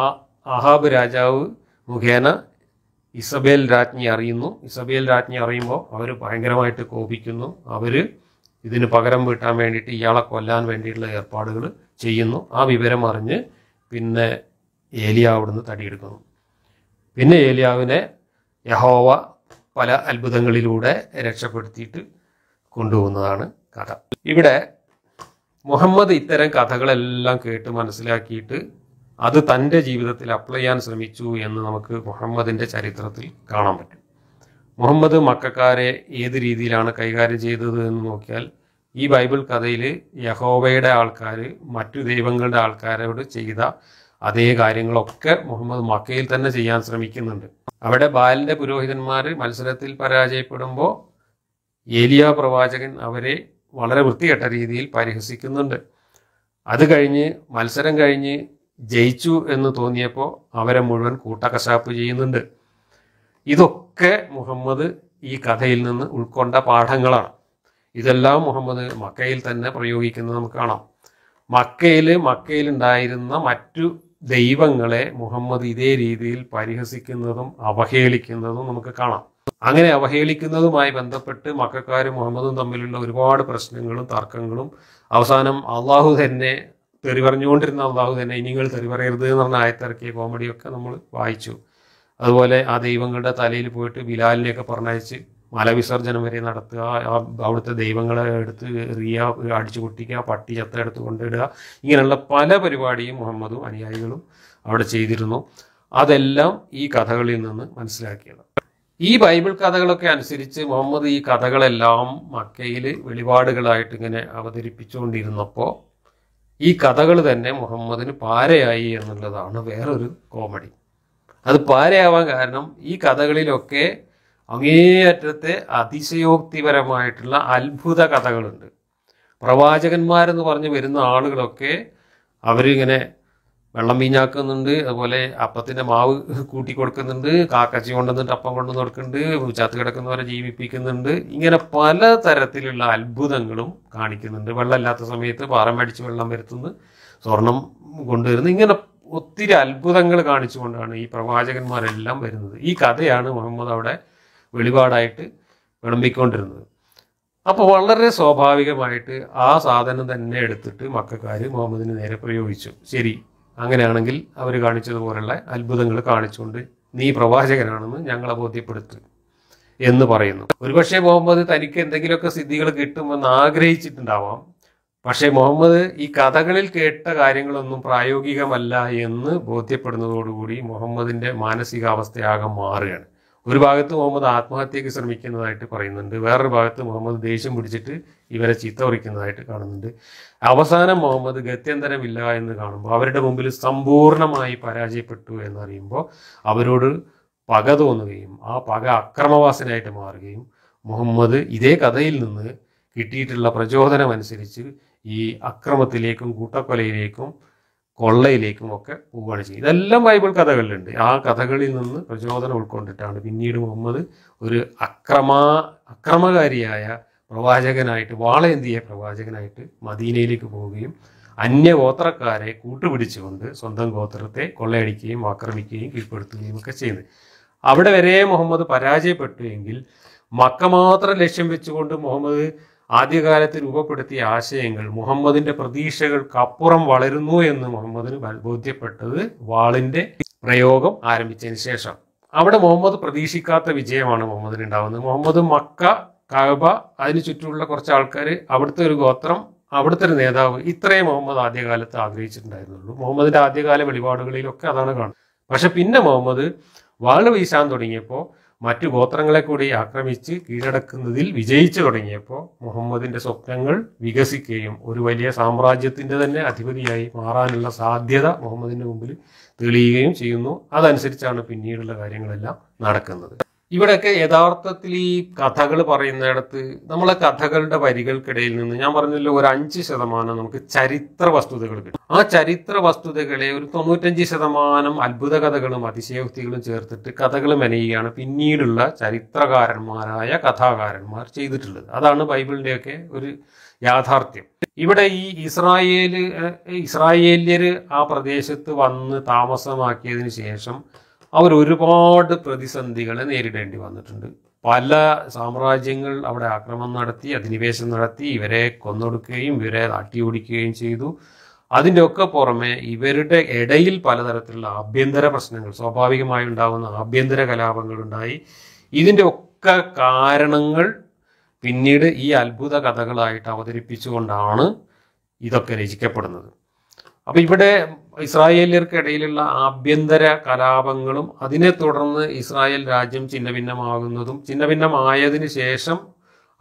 അഹാബ് രാജാവ് മുഖേന ഇസബേൽ രാജ്ഞി അറിയുന്നു ഇസബേൽ രാജ്ഞി അറിയുമ്പോൾ അവർ ഭയങ്കരമായിട്ട് കോപിക്കുന്നു അവർ ഇതിന് പകരം വീട്ടാൻ വേണ്ടിയിട്ട് ഇയാളെ കൊല്ലാൻ വേണ്ടിയിട്ടുള്ള ഏർപ്പാടുകൾ ചെയ്യുന്നു ആ വിവരം അറിഞ്ഞ് പിന്നെ ഏലിയാവ് അവിടുന്ന് തടിയെടുക്കുന്നു പിന്നെ ഏലിയാവിനെ യഹോവ പല അത്ഭുതങ്ങളിലൂടെ രക്ഷപ്പെടുത്തിയിട്ട് കൊണ്ടുപോകുന്നതാണ് കഥ ഇവിടെ മുഹമ്മദ് ഇത്തരം കഥകളെല്ലാം കേട്ട് മനസ്സിലാക്കിയിട്ട് അത് തൻ്റെ ജീവിതത്തിൽ അപ്ലൈ ചെയ്യാൻ ശ്രമിച്ചു എന്ന് നമുക്ക് മുഹമ്മദിൻ്റെ ചരിത്രത്തിൽ കാണാൻ പറ്റും മുഹമ്മദ് മക്കാരെ ഏത് രീതിയിലാണ് കൈകാര്യം ചെയ്തത് എന്ന് നോക്കിയാൽ ഈ ബൈബിൾ കഥയിൽ യഹോവയുടെ ആൾക്കാർ മറ്റു ദൈവങ്ങളുടെ ആൾക്കാരോട് ചെയ്ത അതേ കാര്യങ്ങളൊക്കെ മുഹമ്മദ് മക്കയിൽ തന്നെ ചെയ്യാൻ ശ്രമിക്കുന്നുണ്ട് അവിടെ ബാലിന്റെ പുരോഹിതന്മാർ മത്സരത്തിൽ പരാജയപ്പെടുമ്പോൾ ഏലിയ പ്രവാചകൻ അവരെ വളരെ വൃത്തികെട്ട രീതിയിൽ പരിഹസിക്കുന്നുണ്ട് അത് കഴിഞ്ഞ് മത്സരം കഴിഞ്ഞ് ജയിച്ചു എന്ന് തോന്നിയപ്പോൾ അവരെ മുഴുവൻ കൂട്ടക്കശാപ്പ് ചെയ്യുന്നുണ്ട് ഇതൊക്കെ മുഹമ്മദ് ഈ കഥയിൽ നിന്ന് ഉൾക്കൊണ്ട പാഠങ്ങളാണ് ഇതെല്ലാം മുഹമ്മദ് മക്കയിൽ തന്നെ പ്രയോഗിക്കുന്നത് നമുക്ക് കാണാം മക്കയിൽ മക്കയിലുണ്ടായിരുന്ന മറ്റു ദൈവങ്ങളെ മുഹമ്മദ് ഇതേ രീതിയിൽ പരിഹസിക്കുന്നതും അവഹേളിക്കുന്നതും നമുക്ക് കാണാം അങ്ങനെ അവഹേളിക്കുന്നതുമായി ബന്ധപ്പെട്ട് മക്കാരും മുഹമ്മദും തമ്മിലുള്ള ഒരുപാട് പ്രശ്നങ്ങളും തർക്കങ്ങളും അവസാനം അള്ളാഹു തന്നെ തെറി പറഞ്ഞുകൊണ്ടിരുന്ന അള്ളാഹു തന്നെ ഇനിങ്ങൾ തെറി പറയരുത് എന്ന് പറഞ്ഞ ആയത്തിറക്കിയ കോമഡിയൊക്കെ നമ്മൾ വായിച്ചു അതുപോലെ ആ ദൈവങ്ങളുടെ തലയിൽ പോയിട്ട് ബിലാലിനെയൊക്കെ പറഞ്ഞയച്ച് മലവിസർജനം വരെ നടത്തുക അവിടുത്തെ ദൈവങ്ങളെ എടുത്ത് എറിയ അടിച്ചു പൊട്ടിക്കുക പട്ടി ചത്ത എടുത്ത് കൊണ്ടിടുക ഇങ്ങനെയുള്ള പല പരിപാടിയും മുഹമ്മദും അനുയായികളും അവിടെ ചെയ്തിരുന്നു അതെല്ലാം ഈ കഥകളിൽ നിന്ന് മനസ്സിലാക്കിയത് ഈ ബൈബിൾ കഥകളൊക്കെ അനുസരിച്ച് മുഹമ്മദ് ഈ കഥകളെല്ലാം മക്കയിൽ വെളിപാടുകളായിട്ട് ഇങ്ങനെ അവതരിപ്പിച്ചുകൊണ്ടിരുന്നപ്പോൾ ഈ കഥകൾ തന്നെ മുഹമ്മദിന് പാരയായി എന്നുള്ളതാണ് വേറൊരു കോമഡി അത് പാരയാവാൻ കാരണം ഈ കഥകളിലൊക്കെ അങ്ങേയറ്റത്തെ അതിശയോക്തിപരമായിട്ടുള്ള അത്ഭുത കഥകളുണ്ട് പ്രവാചകന്മാരെന്ന് പറഞ്ഞ് വരുന്ന ആളുകളൊക്കെ അവരിങ്ങനെ വെള്ളം വീഞ്ഞാക്കുന്നുണ്ട് അതുപോലെ അപ്പത്തിൻ്റെ മാവ് കൂട്ടി കൊടുക്കുന്നുണ്ട് കാക്കച്ചി കൊണ്ടുവന്നിട്ട് അപ്പം കൊണ്ടു കൊടുക്കുന്നുണ്ട് ചത്ത് കിടക്കുന്നവരെ ജീവിപ്പിക്കുന്നുണ്ട് ഇങ്ങനെ പല തരത്തിലുള്ള അത്ഭുതങ്ങളും കാണിക്കുന്നുണ്ട് വെള്ളമില്ലാത്ത സമയത്ത് പാറ മേടിച്ച് വെള്ളം വരുത്തുന്നു സ്വർണം കൊണ്ടുവരുന്നു ഇങ്ങനെ ഒത്തിരി അത്ഭുതങ്ങൾ കാണിച്ചുകൊണ്ടാണ് ഈ പ്രവാചകന്മാരെല്ലാം വരുന്നത് ഈ കഥയാണ് മുഹമ്മദ് അവിടെ വെളിപാടായിട്ട് വിളമ്പിക്കൊണ്ടിരുന്നത് അപ്പോൾ വളരെ സ്വാഭാവികമായിട്ട് ആ സാധനം തന്നെ എടുത്തിട്ട് മക്കാർ മുഹമ്മദിന് നേരെ പ്രയോഗിച്ചു ശരി അങ്ങനെയാണെങ്കിൽ അവർ കാണിച്ചതുപോലുള്ള അത്ഭുതങ്ങൾ കാണിച്ചുകൊണ്ട് നീ പ്രവാചകനാണെന്ന് ഞങ്ങളെ ബോധ്യപ്പെടുത്തു എന്ന് പറയുന്നു ഒരുപക്ഷെ മുഹമ്മദ് തനിക്ക് എന്തെങ്കിലുമൊക്കെ സിദ്ധികൾ കിട്ടുമെന്ന് ആഗ്രഹിച്ചിട്ടുണ്ടാവാം പക്ഷേ മുഹമ്മദ് ഈ കഥകളിൽ കേട്ട കാര്യങ്ങളൊന്നും പ്രായോഗികമല്ല എന്ന് ബോധ്യപ്പെടുന്നതോടുകൂടി മുഹമ്മദിൻ്റെ മാനസികാവസ്ഥയാകെ മാറുകയാണ് ഒരു ഭാഗത്ത് മുഹമ്മദ് ആത്മഹത്യക്ക് ശ്രമിക്കുന്നതായിട്ട് പറയുന്നുണ്ട് വേറൊരു ഭാഗത്ത് മുഹമ്മദ് ദേഷ്യം പിടിച്ചിട്ട് ഇവരെ ചീത്ത കുറിക്കുന്നതായിട്ട് കാണുന്നുണ്ട് അവസാനം മുഹമ്മദ് ഗത്യന്തരമില്ല എന്ന് കാണുമ്പോൾ അവരുടെ മുമ്പിൽ സമ്പൂർണ്ണമായി പരാജയപ്പെട്ടു എന്നറിയുമ്പോൾ അവരോട് പക തോന്നുകയും ആ പക അക്രമവാസനായിട്ട് മാറുകയും മുഹമ്മദ് ഇതേ കഥയിൽ നിന്ന് കിട്ടിയിട്ടുള്ള പ്രചോദനം അനുസരിച്ച് ഈ അക്രമത്തിലേക്കും കൂട്ടക്കൊലയിലേക്കും കൊള്ളയിലേക്കും ഒക്കെ പോവുകയാണ് ചെയ്യുന്നത് ഇതെല്ലാം ബൈബിൾ കഥകളിലുണ്ട് ആ കഥകളിൽ നിന്ന് പ്രചോദനം ഉൾക്കൊണ്ടിട്ടാണ് പിന്നീട് മുഹമ്മദ് ഒരു അക്രമാ അക്രമകാരിയായ പ്രവാചകനായിട്ട് വാളയന്തിയ പ്രവാചകനായിട്ട് മദീനയിലേക്ക് പോവുകയും അന്യഗോത്രക്കാരെ കൂട്ടുപിടിച്ചുകൊണ്ട് സ്വന്തം ഗോത്രത്തെ കൊള്ളയടിക്കുകയും ആക്രമിക്കുകയും കീഴ്പ്പെടുത്തുകയും ഒക്കെ ചെയ്യുന്നത് അവിടെ വരെ മുഹമ്മദ് പരാജയപ്പെട്ടു എങ്കിൽ മക്ക മാത്രം ലക്ഷ്യം വെച്ചുകൊണ്ട് മുഹമ്മദ് ആദ്യകാലത്ത് രൂപപ്പെടുത്തിയ ആശയങ്ങൾ മുഹമ്മദിന്റെ പ്രതീക്ഷകൾക്ക് അപ്പുറം വളരുന്നു എന്ന് മുഹമ്മദിന് ബോധ്യപ്പെട്ടത് വാളിന്റെ പ്രയോഗം ആരംഭിച്ചതിന് ശേഷം അവിടെ മുഹമ്മദ് പ്രതീക്ഷിക്കാത്ത വിജയമാണ് മുഹമ്മദിന് ഉണ്ടാവുന്നത് മുഹമ്മദ് മക്ക കഅബ അതിന് ചുറ്റുമുള്ള കുറച്ച് ആൾക്കാർ അവിടുത്തെ ഒരു ഗോത്രം അവിടുത്തെ ഒരു നേതാവ് ഇത്രയും മുഹമ്മദ് ആദ്യകാലത്ത് ആഗ്രഹിച്ചിട്ടുണ്ടായിരുന്നുള്ളൂ മുഹമ്മദിന്റെ ആദ്യകാല വെളിപാടുകളിലൊക്കെ അതാണ് കാണുന്നത് പക്ഷെ പിന്നെ മുഹമ്മദ് വാള് വീശാൻ തുടങ്ങിയപ്പോൾ മറ്റു ഗോത്രങ്ങളെ കൂടി ആക്രമിച്ച് കീഴടക്കുന്നതിൽ വിജയിച്ചു തുടങ്ങിയപ്പോൾ മുഹമ്മദിന്റെ സ്വപ്നങ്ങൾ വികസിക്കുകയും ഒരു വലിയ സാമ്രാജ്യത്തിന്റെ തന്നെ അധിപതിയായി മാറാനുള്ള സാധ്യത മുഹമ്മദിന്റെ മുമ്പിൽ തെളിയുകയും ചെയ്യുന്നു അതനുസരിച്ചാണ് പിന്നീടുള്ള കാര്യങ്ങളെല്ലാം നടക്കുന്നത് ഇവിടെയൊക്കെ യഥാർത്ഥത്തിൽ ഈ കഥകൾ പറയുന്നിടത്ത് നമ്മളെ കഥകളുടെ വരികൾക്കിടയിൽ നിന്ന് ഞാൻ പറഞ്ഞല്ലോ ഒരു അഞ്ച് ശതമാനം നമുക്ക് ചരിത്ര വസ്തുതകൾ കിട്ടും ആ ചരിത്ര വസ്തുതകളെ ഒരു തൊണ്ണൂറ്റഞ്ച് ശതമാനം അത്ഭുത കഥകളും അതിശയോക്തികളും ചേർത്തിട്ട് കഥകൾ മെനയുകയാണ് പിന്നീടുള്ള ചരിത്രകാരന്മാരായ കഥാകാരന്മാർ ചെയ്തിട്ടുള്ളത് അതാണ് ബൈബിളിൻ്റെയൊക്കെ ഒരു യാഥാർത്ഥ്യം ഇവിടെ ഈ ഇസ്രായേൽ ഇസ്രായേല്യർ ആ പ്രദേശത്ത് വന്ന് താമസമാക്കിയതിന് ശേഷം അവർ ഒരുപാട് പ്രതിസന്ധികളെ നേരിടേണ്ടി വന്നിട്ടുണ്ട് പല സാമ്രാജ്യങ്ങൾ അവിടെ ആക്രമണം നടത്തി അധിനിവേശം നടത്തി ഇവരെ കൊന്നൊടുക്കുകയും ഇവരെ ഓടിക്കുകയും ചെയ്തു അതിൻ്റെ ഒക്കെ പുറമെ ഇവരുടെ ഇടയിൽ പലതരത്തിലുള്ള ആഭ്യന്തര പ്രശ്നങ്ങൾ സ്വാഭാവികമായി ഉണ്ടാകുന്ന ആഭ്യന്തര കലാപങ്ങൾ ഉണ്ടായി ഇതിൻ്റെ ഒക്കെ കാരണങ്ങൾ പിന്നീട് ഈ അത്ഭുത കഥകളായിട്ട് അവതരിപ്പിച്ചുകൊണ്ടാണ് ഇതൊക്കെ രചിക്കപ്പെടുന്നത് അപ്പോൾ ഇവിടെ ഇടയിലുള്ള ആഭ്യന്തര കലാപങ്ങളും അതിനെ തുടർന്ന് ഇസ്രായേൽ രാജ്യം ഛിന്നഭിന്നമാകുന്നതും ഛിന്നഭിന്നമായതിനു ശേഷം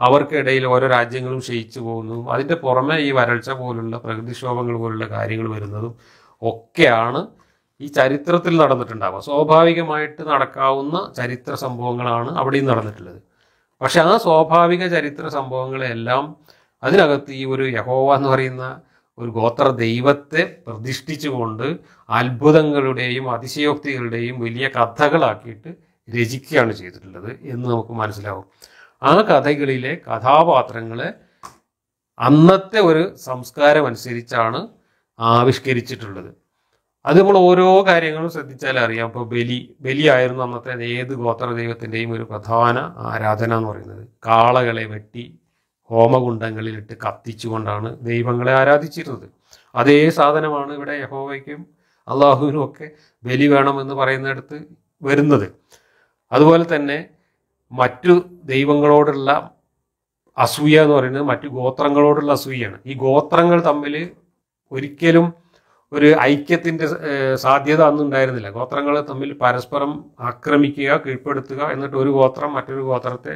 അവർക്കിടയിൽ ഓരോ രാജ്യങ്ങളും ക്ഷയിച്ചു പോകുന്നതും അതിൻ്റെ പുറമെ ഈ വരൾച്ച പോലുള്ള പ്രകൃതിക്ഷോഭങ്ങൾ പോലുള്ള കാര്യങ്ങൾ വരുന്നതും ഒക്കെയാണ് ഈ ചരിത്രത്തിൽ നടന്നിട്ടുണ്ടാവുക സ്വാഭാവികമായിട്ട് നടക്കാവുന്ന ചരിത്ര സംഭവങ്ങളാണ് അവിടെയും നടന്നിട്ടുള്ളത് പക്ഷെ ആ സ്വാഭാവിക ചരിത്ര സംഭവങ്ങളെല്ലാം അതിനകത്ത് ഈ ഒരു യഹോവ എന്ന് പറയുന്ന ഒരു ഗോത്ര ദൈവത്തെ പ്രതിഷ്ഠിച്ചുകൊണ്ട് അത്ഭുതങ്ങളുടെയും അതിശയോക്തികളുടെയും വലിയ കഥകളാക്കിയിട്ട് രചിക്കുകയാണ് ചെയ്തിട്ടുള്ളത് എന്ന് നമുക്ക് മനസ്സിലാവും ആ കഥകളിലെ കഥാപാത്രങ്ങളെ അന്നത്തെ ഒരു സംസ്കാരം അനുസരിച്ചാണ് ആവിഷ്കരിച്ചിട്ടുള്ളത് അത് നമ്മൾ ഓരോ കാര്യങ്ങളും ശ്രദ്ധിച്ചാൽ അറിയാം ഇപ്പോൾ ബലി ബലിയായിരുന്നു അന്നത്തെ ഏത് ഗോത്ര ദൈവത്തിൻ്റെയും ഒരു പ്രധാന ആരാധന എന്ന് പറയുന്നത് കാളകളെ വെട്ടി ഹോമകുണ്ടങ്ങളിലിട്ട് കത്തിച്ചുകൊണ്ടാണ് ദൈവങ്ങളെ ആരാധിച്ചിരുന്നത് അതേ സാധനമാണ് ഇവിടെ യഹോവയ്ക്കും അള്ളാഹുവിനും ഒക്കെ ബലി വേണമെന്ന് പറയുന്നിടത്ത് വരുന്നത് അതുപോലെ തന്നെ മറ്റു ദൈവങ്ങളോടുള്ള അസൂയ എന്ന് പറയുന്നത് മറ്റു ഗോത്രങ്ങളോടുള്ള അസൂയാണ് ഈ ഗോത്രങ്ങൾ തമ്മിൽ ഒരിക്കലും ഒരു ഐക്യത്തിൻ്റെ സാധ്യത അന്ന് ഉണ്ടായിരുന്നില്ല ഗോത്രങ്ങൾ തമ്മിൽ പരസ്പരം ആക്രമിക്കുക കീഴ്പ്പെടുത്തുക എന്നിട്ട് ഒരു ഗോത്രം മറ്റൊരു ഗോത്രത്തെ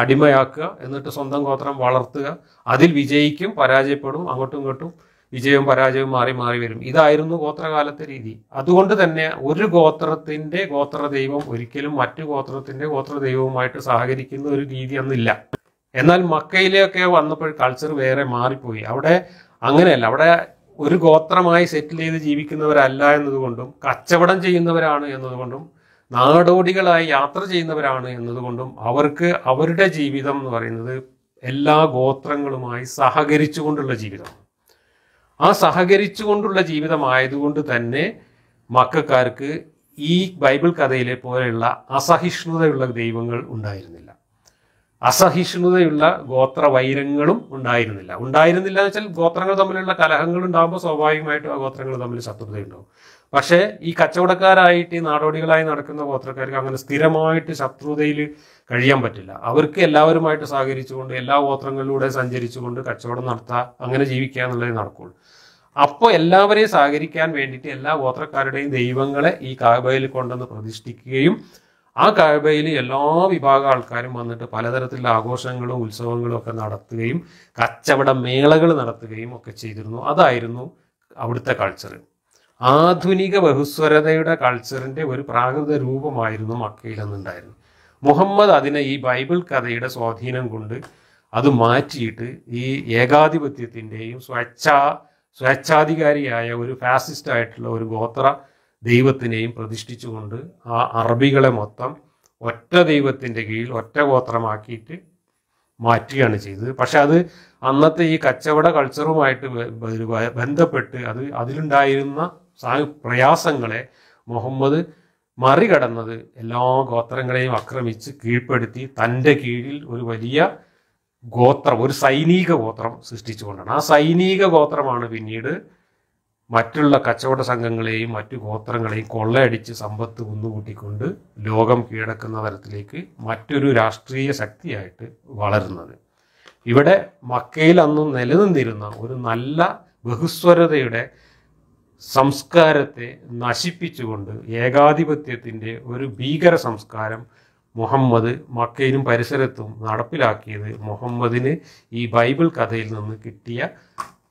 അടിമയാക്കുക എന്നിട്ട് സ്വന്തം ഗോത്രം വളർത്തുക അതിൽ വിജയിക്കും പരാജയപ്പെടും അങ്ങോട്ടും ഇങ്ങോട്ടും വിജയവും പരാജയവും മാറി മാറി വരും ഇതായിരുന്നു ഗോത്രകാലത്തെ രീതി അതുകൊണ്ട് തന്നെ ഒരു ഗോത്രത്തിന്റെ ഗോത്ര ദൈവം ഒരിക്കലും മറ്റു ഗോത്രത്തിന്റെ ഗോത്ര ദൈവവുമായിട്ട് സഹകരിക്കുന്ന ഒരു രീതി അന്നില്ല എന്നാൽ മക്കയിലൊക്കെ വന്നപ്പോൾ കൾച്ചർ വേറെ മാറിപ്പോയി അവിടെ അങ്ങനെയല്ല അവിടെ ഒരു ഗോത്രമായി സെറ്റിൽ ചെയ്ത് ജീവിക്കുന്നവരല്ല എന്നതുകൊണ്ടും കച്ചവടം ചെയ്യുന്നവരാണ് എന്നതുകൊണ്ടും നാടോടികളായി യാത്ര ചെയ്യുന്നവരാണ് എന്നതുകൊണ്ടും അവർക്ക് അവരുടെ ജീവിതം എന്ന് പറയുന്നത് എല്ലാ ഗോത്രങ്ങളുമായി സഹകരിച്ചുകൊണ്ടുള്ള ജീവിതം ആ സഹകരിച്ചുകൊണ്ടുള്ള ജീവിതമായതുകൊണ്ട് തന്നെ മക്കൾക്കാർക്ക് ഈ ബൈബിൾ കഥയിലെ പോലെയുള്ള അസഹിഷ്ണുതയുള്ള ദൈവങ്ങൾ ഉണ്ടായിരുന്നില്ല അസഹിഷ്ണുതയുള്ള ഗോത്ര വൈരങ്ങളും ഉണ്ടായിരുന്നില്ല ഉണ്ടായിരുന്നില്ല എന്ന് വെച്ചാൽ ഗോത്രങ്ങൾ തമ്മിലുള്ള കലഹങ്ങൾ ഉണ്ടാകുമ്പോൾ സ്വാഭാവികമായിട്ടും ആ ഗോത്രങ്ങൾ തമ്മിൽ ശത്രുതയുണ്ടാവും പക്ഷേ ഈ കച്ചവടക്കാരായിട്ട് ഈ നാടോടികളായി നടക്കുന്ന ഗോത്രക്കാർക്ക് അങ്ങനെ സ്ഥിരമായിട്ട് ശത്രുതയിൽ കഴിയാൻ പറ്റില്ല അവർക്ക് എല്ലാവരുമായിട്ട് സഹകരിച്ചുകൊണ്ട് എല്ലാ ഗോത്രങ്ങളിലൂടെ സഞ്ചരിച്ചുകൊണ്ട് കച്ചവടം നടത്തുക അങ്ങനെ ജീവിക്കുക എന്നുള്ളതേ നടക്കുള്ളൂ അപ്പോൾ എല്ലാവരെയും സഹകരിക്കാൻ വേണ്ടിയിട്ട് എല്ലാ ഗോത്രക്കാരുടെയും ദൈവങ്ങളെ ഈ കാബയിൽ കൊണ്ടുവന്ന് പ്രതിഷ്ഠിക്കുകയും ആ കാഴ്ബയിൽ എല്ലാ വിഭാഗ ആൾക്കാരും വന്നിട്ട് പലതരത്തിലുള്ള ആഘോഷങ്ങളും ഉത്സവങ്ങളും ഒക്കെ നടത്തുകയും കച്ചവട മേളകൾ നടത്തുകയും ഒക്കെ ചെയ്തിരുന്നു അതായിരുന്നു അവിടുത്തെ കൾച്ചർ ആധുനിക ബഹുസ്വരതയുടെ കൾച്ചറിന്റെ ഒരു പ്രാകൃത രൂപമായിരുന്നു മക്കയിൽ എന്നുണ്ടായിരുന്നു മുഹമ്മദ് അതിനെ ഈ ബൈബിൾ കഥയുടെ സ്വാധീനം കൊണ്ട് അത് മാറ്റിയിട്ട് ഈ ഏകാധിപത്യത്തിൻ്റെയും സ്വച്ഛാ സ്വേച്ഛാധികാരിയായ ഒരു ഫാസിസ്റ്റ് ആയിട്ടുള്ള ഒരു ഗോത്ര ദൈവത്തിനെയും പ്രതിഷ്ഠിച്ചുകൊണ്ട് ആ അറബികളെ മൊത്തം ഒറ്റ ദൈവത്തിൻ്റെ കീഴിൽ ഒറ്റ ഗോത്രമാക്കിയിട്ട് മാറ്റുകയാണ് ചെയ്തത് പക്ഷെ അത് അന്നത്തെ ഈ കച്ചവട കൾച്ചറുമായിട്ട് ബന്ധപ്പെട്ട് അത് അതിലുണ്ടായിരുന്ന പ്രയാസങ്ങളെ മുഹമ്മദ് മറികടന്നത് എല്ലാ ഗോത്രങ്ങളെയും ആക്രമിച്ച് കീഴ്പ്പെടുത്തി തൻ്റെ കീഴിൽ ഒരു വലിയ ഗോത്രം ഒരു സൈനിക ഗോത്രം സൃഷ്ടിച്ചുകൊണ്ടാണ് ആ സൈനിക ഗോത്രമാണ് പിന്നീട് മറ്റുള്ള കച്ചവട സംഘങ്ങളെയും മറ്റു ഗോത്രങ്ങളെയും കൊള്ളയടിച്ച് സമ്പത്ത് കുന്നുകൂട്ടിക്കൊണ്ട് ലോകം കീഴടക്കുന്ന തരത്തിലേക്ക് മറ്റൊരു രാഷ്ട്രീയ ശക്തിയായിട്ട് വളരുന്നത് ഇവിടെ മക്കയിൽ അന്നും നിലനിന്നിരുന്ന ഒരു നല്ല ബഹുസ്വരതയുടെ സംസ്കാരത്തെ നശിപ്പിച്ചുകൊണ്ട് ഏകാധിപത്യത്തിൻ്റെ ഒരു ഭീകര സംസ്കാരം മുഹമ്മദ് മക്കയിലും പരിസരത്തും നടപ്പിലാക്കിയത് മുഹമ്മദിന് ഈ ബൈബിൾ കഥയിൽ നിന്ന് കിട്ടിയ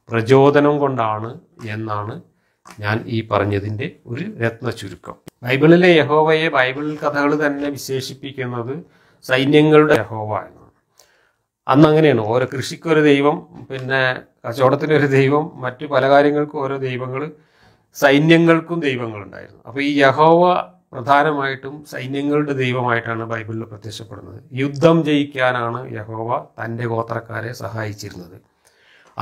പ്രചോദനം കൊണ്ടാണ് എന്നാണ് ഞാൻ ഈ പറഞ്ഞതിൻ്റെ ഒരു രത്ന ചുരുക്കം ബൈബിളിലെ യഹോവയെ ബൈബിൾ കഥകൾ തന്നെ വിശേഷിപ്പിക്കുന്നത് സൈന്യങ്ങളുടെ യഹോവ എന്നാണ് അന്ന് അങ്ങനെയാണ് ഓരോ കൃഷിക്കൊരു ദൈവം പിന്നെ കച്ചവടത്തിനൊരു ദൈവം മറ്റു പല കാര്യങ്ങൾക്കും ഓരോ ദൈവങ്ങൾ സൈന്യങ്ങൾക്കും ദൈവങ്ങളുണ്ടായിരുന്നു അപ്പോൾ ഈ യഹോവ പ്രധാനമായിട്ടും സൈന്യങ്ങളുടെ ദൈവമായിട്ടാണ് ബൈബിളിൽ പ്രത്യക്ഷപ്പെടുന്നത് യുദ്ധം ജയിക്കാനാണ് യഹോവ തൻ്റെ ഗോത്രക്കാരെ സഹായിച്ചിരുന്നത്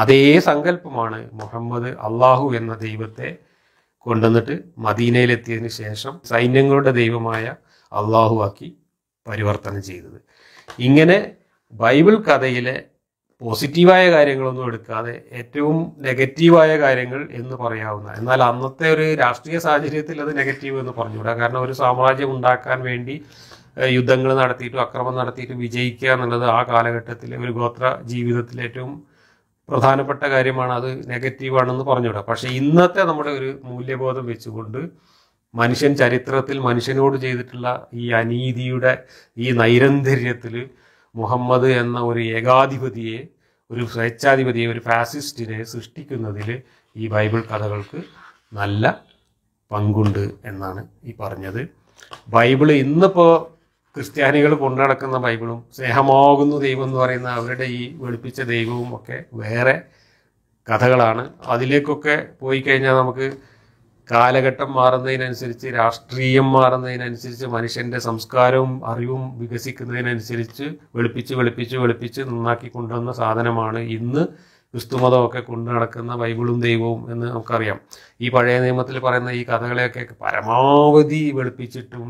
അതേ സങ്കല്പമാണ് മുഹമ്മദ് അള്ളാഹു എന്ന ദൈവത്തെ കൊണ്ടുവന്നിട്ട് മദീനയിലെത്തിയതിന് ശേഷം സൈന്യങ്ങളുടെ ദൈവമായ അള്ളാഹുവാക്കി പരിവർത്തനം ചെയ്തത് ഇങ്ങനെ ബൈബിൾ കഥയിലെ പോസിറ്റീവായ കാര്യങ്ങളൊന്നും എടുക്കാതെ ഏറ്റവും നെഗറ്റീവായ കാര്യങ്ങൾ എന്ന് പറയാവുന്ന എന്നാൽ അന്നത്തെ ഒരു രാഷ്ട്രീയ സാഹചര്യത്തിൽ അത് നെഗറ്റീവ് എന്ന് പറഞ്ഞുകൂടാ കാരണം ഒരു സാമ്രാജ്യം ഉണ്ടാക്കാൻ വേണ്ടി യുദ്ധങ്ങൾ നടത്തിയിട്ടും അക്രമം നടത്തിയിട്ടും വിജയിക്കുക എന്നുള്ളത് ആ കാലഘട്ടത്തിലെ ഒരു ഗോത്ര ജീവിതത്തിലെ ഏറ്റവും പ്രധാനപ്പെട്ട കാര്യമാണ് അത് നെഗറ്റീവാണെന്ന് പറഞ്ഞുകൂടാ പക്ഷേ ഇന്നത്തെ നമ്മുടെ ഒരു മൂല്യബോധം വെച്ചുകൊണ്ട് മനുഷ്യൻ ചരിത്രത്തിൽ മനുഷ്യനോട് ചെയ്തിട്ടുള്ള ഈ അനീതിയുടെ ഈ നൈരന്തര്യത്തിൽ മുഹമ്മദ് എന്ന ഒരു ഏകാധിപതിയെ ഒരു സ്വേച്ഛാധിപതിയെ ഒരു ഫാസിസ്റ്റിനെ സൃഷ്ടിക്കുന്നതിൽ ഈ ബൈബിൾ കഥകൾക്ക് നല്ല പങ്കുണ്ട് എന്നാണ് ഈ പറഞ്ഞത് ബൈബിൾ ഇന്നിപ്പോൾ ക്രിസ്ത്യാനികൾ കൊണ്ടുനടക്കുന്ന ബൈബിളും സ്നേഹമാകുന്ന ദൈവം എന്ന് പറയുന്ന അവരുടെ ഈ വെളുപ്പിച്ച ദൈവവും ഒക്കെ വേറെ കഥകളാണ് അതിലേക്കൊക്കെ പോയി കഴിഞ്ഞാൽ നമുക്ക് കാലഘട്ടം മാറുന്നതിനനുസരിച്ച് രാഷ്ട്രീയം മാറുന്നതിനനുസരിച്ച് മനുഷ്യന്റെ സംസ്കാരവും അറിവും വികസിക്കുന്നതിനനുസരിച്ച് വെളുപ്പിച്ച് വെളുപ്പിച്ച് വെളുപ്പിച്ച് നന്നാക്കി കൊണ്ടുവന്ന സാധനമാണ് ഇന്ന് ക്രിസ്തുമതമൊക്കെ കൊണ്ടു നടക്കുന്ന ബൈബിളും ദൈവവും എന്ന് നമുക്കറിയാം ഈ പഴയ നിയമത്തിൽ പറയുന്ന ഈ കഥകളെയൊക്കെ പരമാവധി വെളുപ്പിച്ചിട്ടും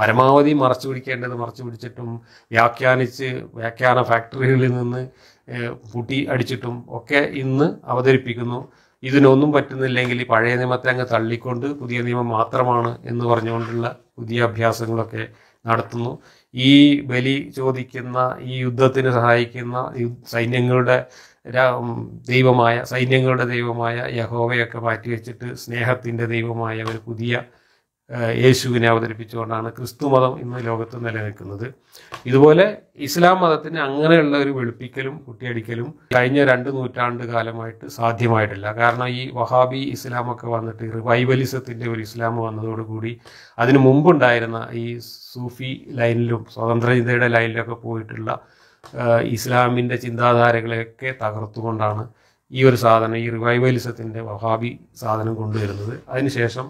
പരമാവധി മറച്ചു പിടിക്കേണ്ടത് മറച്ചു പിടിച്ചിട്ടും വ്യാഖ്യാനിച്ച് വ്യാഖ്യാന ഫാക്ടറികളിൽ നിന്ന് പൂട്ടി അടിച്ചിട്ടും ഒക്കെ ഇന്ന് അവതരിപ്പിക്കുന്നു ഇതിനൊന്നും പറ്റുന്നില്ലെങ്കിൽ പഴയ നിയമത്തെ അങ്ങ് തള്ളിക്കൊണ്ട് പുതിയ നിയമം മാത്രമാണ് എന്ന് പറഞ്ഞുകൊണ്ടുള്ള പുതിയ അഭ്യാസങ്ങളൊക്കെ നടത്തുന്നു ഈ ബലി ചോദിക്കുന്ന ഈ യുദ്ധത്തിന് സഹായിക്കുന്ന സൈന്യങ്ങളുടെ ദൈവമായ സൈന്യങ്ങളുടെ ദൈവമായ യഹോവയൊക്കെ മാറ്റിവെച്ചിട്ട് സ്നേഹത്തിൻ്റെ ദൈവമായ ഒരു പുതിയ യേശുവിനെ അവതരിപ്പിച്ചുകൊണ്ടാണ് ക്രിസ്തു മതം ഇന്ന് ലോകത്ത് നിലനിൽക്കുന്നത് ഇതുപോലെ ഇസ്ലാം മതത്തിന് അങ്ങനെയുള്ള ഒരു വെളുപ്പിക്കലും കുട്ടിയടിക്കലും കഴിഞ്ഞ രണ്ട് നൂറ്റാണ്ട് കാലമായിട്ട് സാധ്യമായിട്ടില്ല കാരണം ഈ വഹാബി ഇസ്ലാമൊക്കെ വന്നിട്ട് റിവൈവലിസത്തിൻ്റെ ഒരു ഇസ്ലാം വന്നതോടുകൂടി അതിനു മുമ്പുണ്ടായിരുന്ന ഈ സൂഫി ലൈനിലും സ്വതന്ത്ര ചിന്തയുടെ ലൈനിലൊക്കെ പോയിട്ടുള്ള ഇസ്ലാമിൻ്റെ ചിന്താധാരകളെയൊക്കെ തകർത്തുകൊണ്ടാണ് ഈ ഒരു സാധനം ഈ റിവൈവലിസത്തിൻ്റെ വഹാബി സാധനം കൊണ്ടുവരുന്നത് അതിനുശേഷം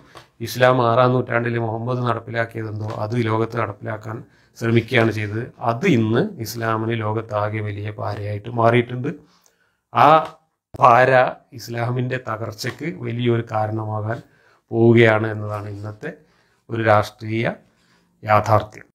ഇസ്ലാം ആറാം നൂറ്റാണ്ടിൽ മുഹമ്മദ് നടപ്പിലാക്കിയതെന്തോ അത് ലോകത്ത് നടപ്പിലാക്കാൻ ശ്രമിക്കുകയാണ് ചെയ്തത് അത് ഇന്ന് ഇസ്ലാമിന് ലോകത്താകെ വലിയ പാരയായിട്ട് മാറിയിട്ടുണ്ട് ആ പാര ഇസ്ലാമിൻ്റെ തകർച്ചയ്ക്ക് വലിയൊരു കാരണമാകാൻ പോവുകയാണ് എന്നതാണ് ഇന്നത്തെ ഒരു രാഷ്ട്രീയ യാഥാർത്ഥ്യം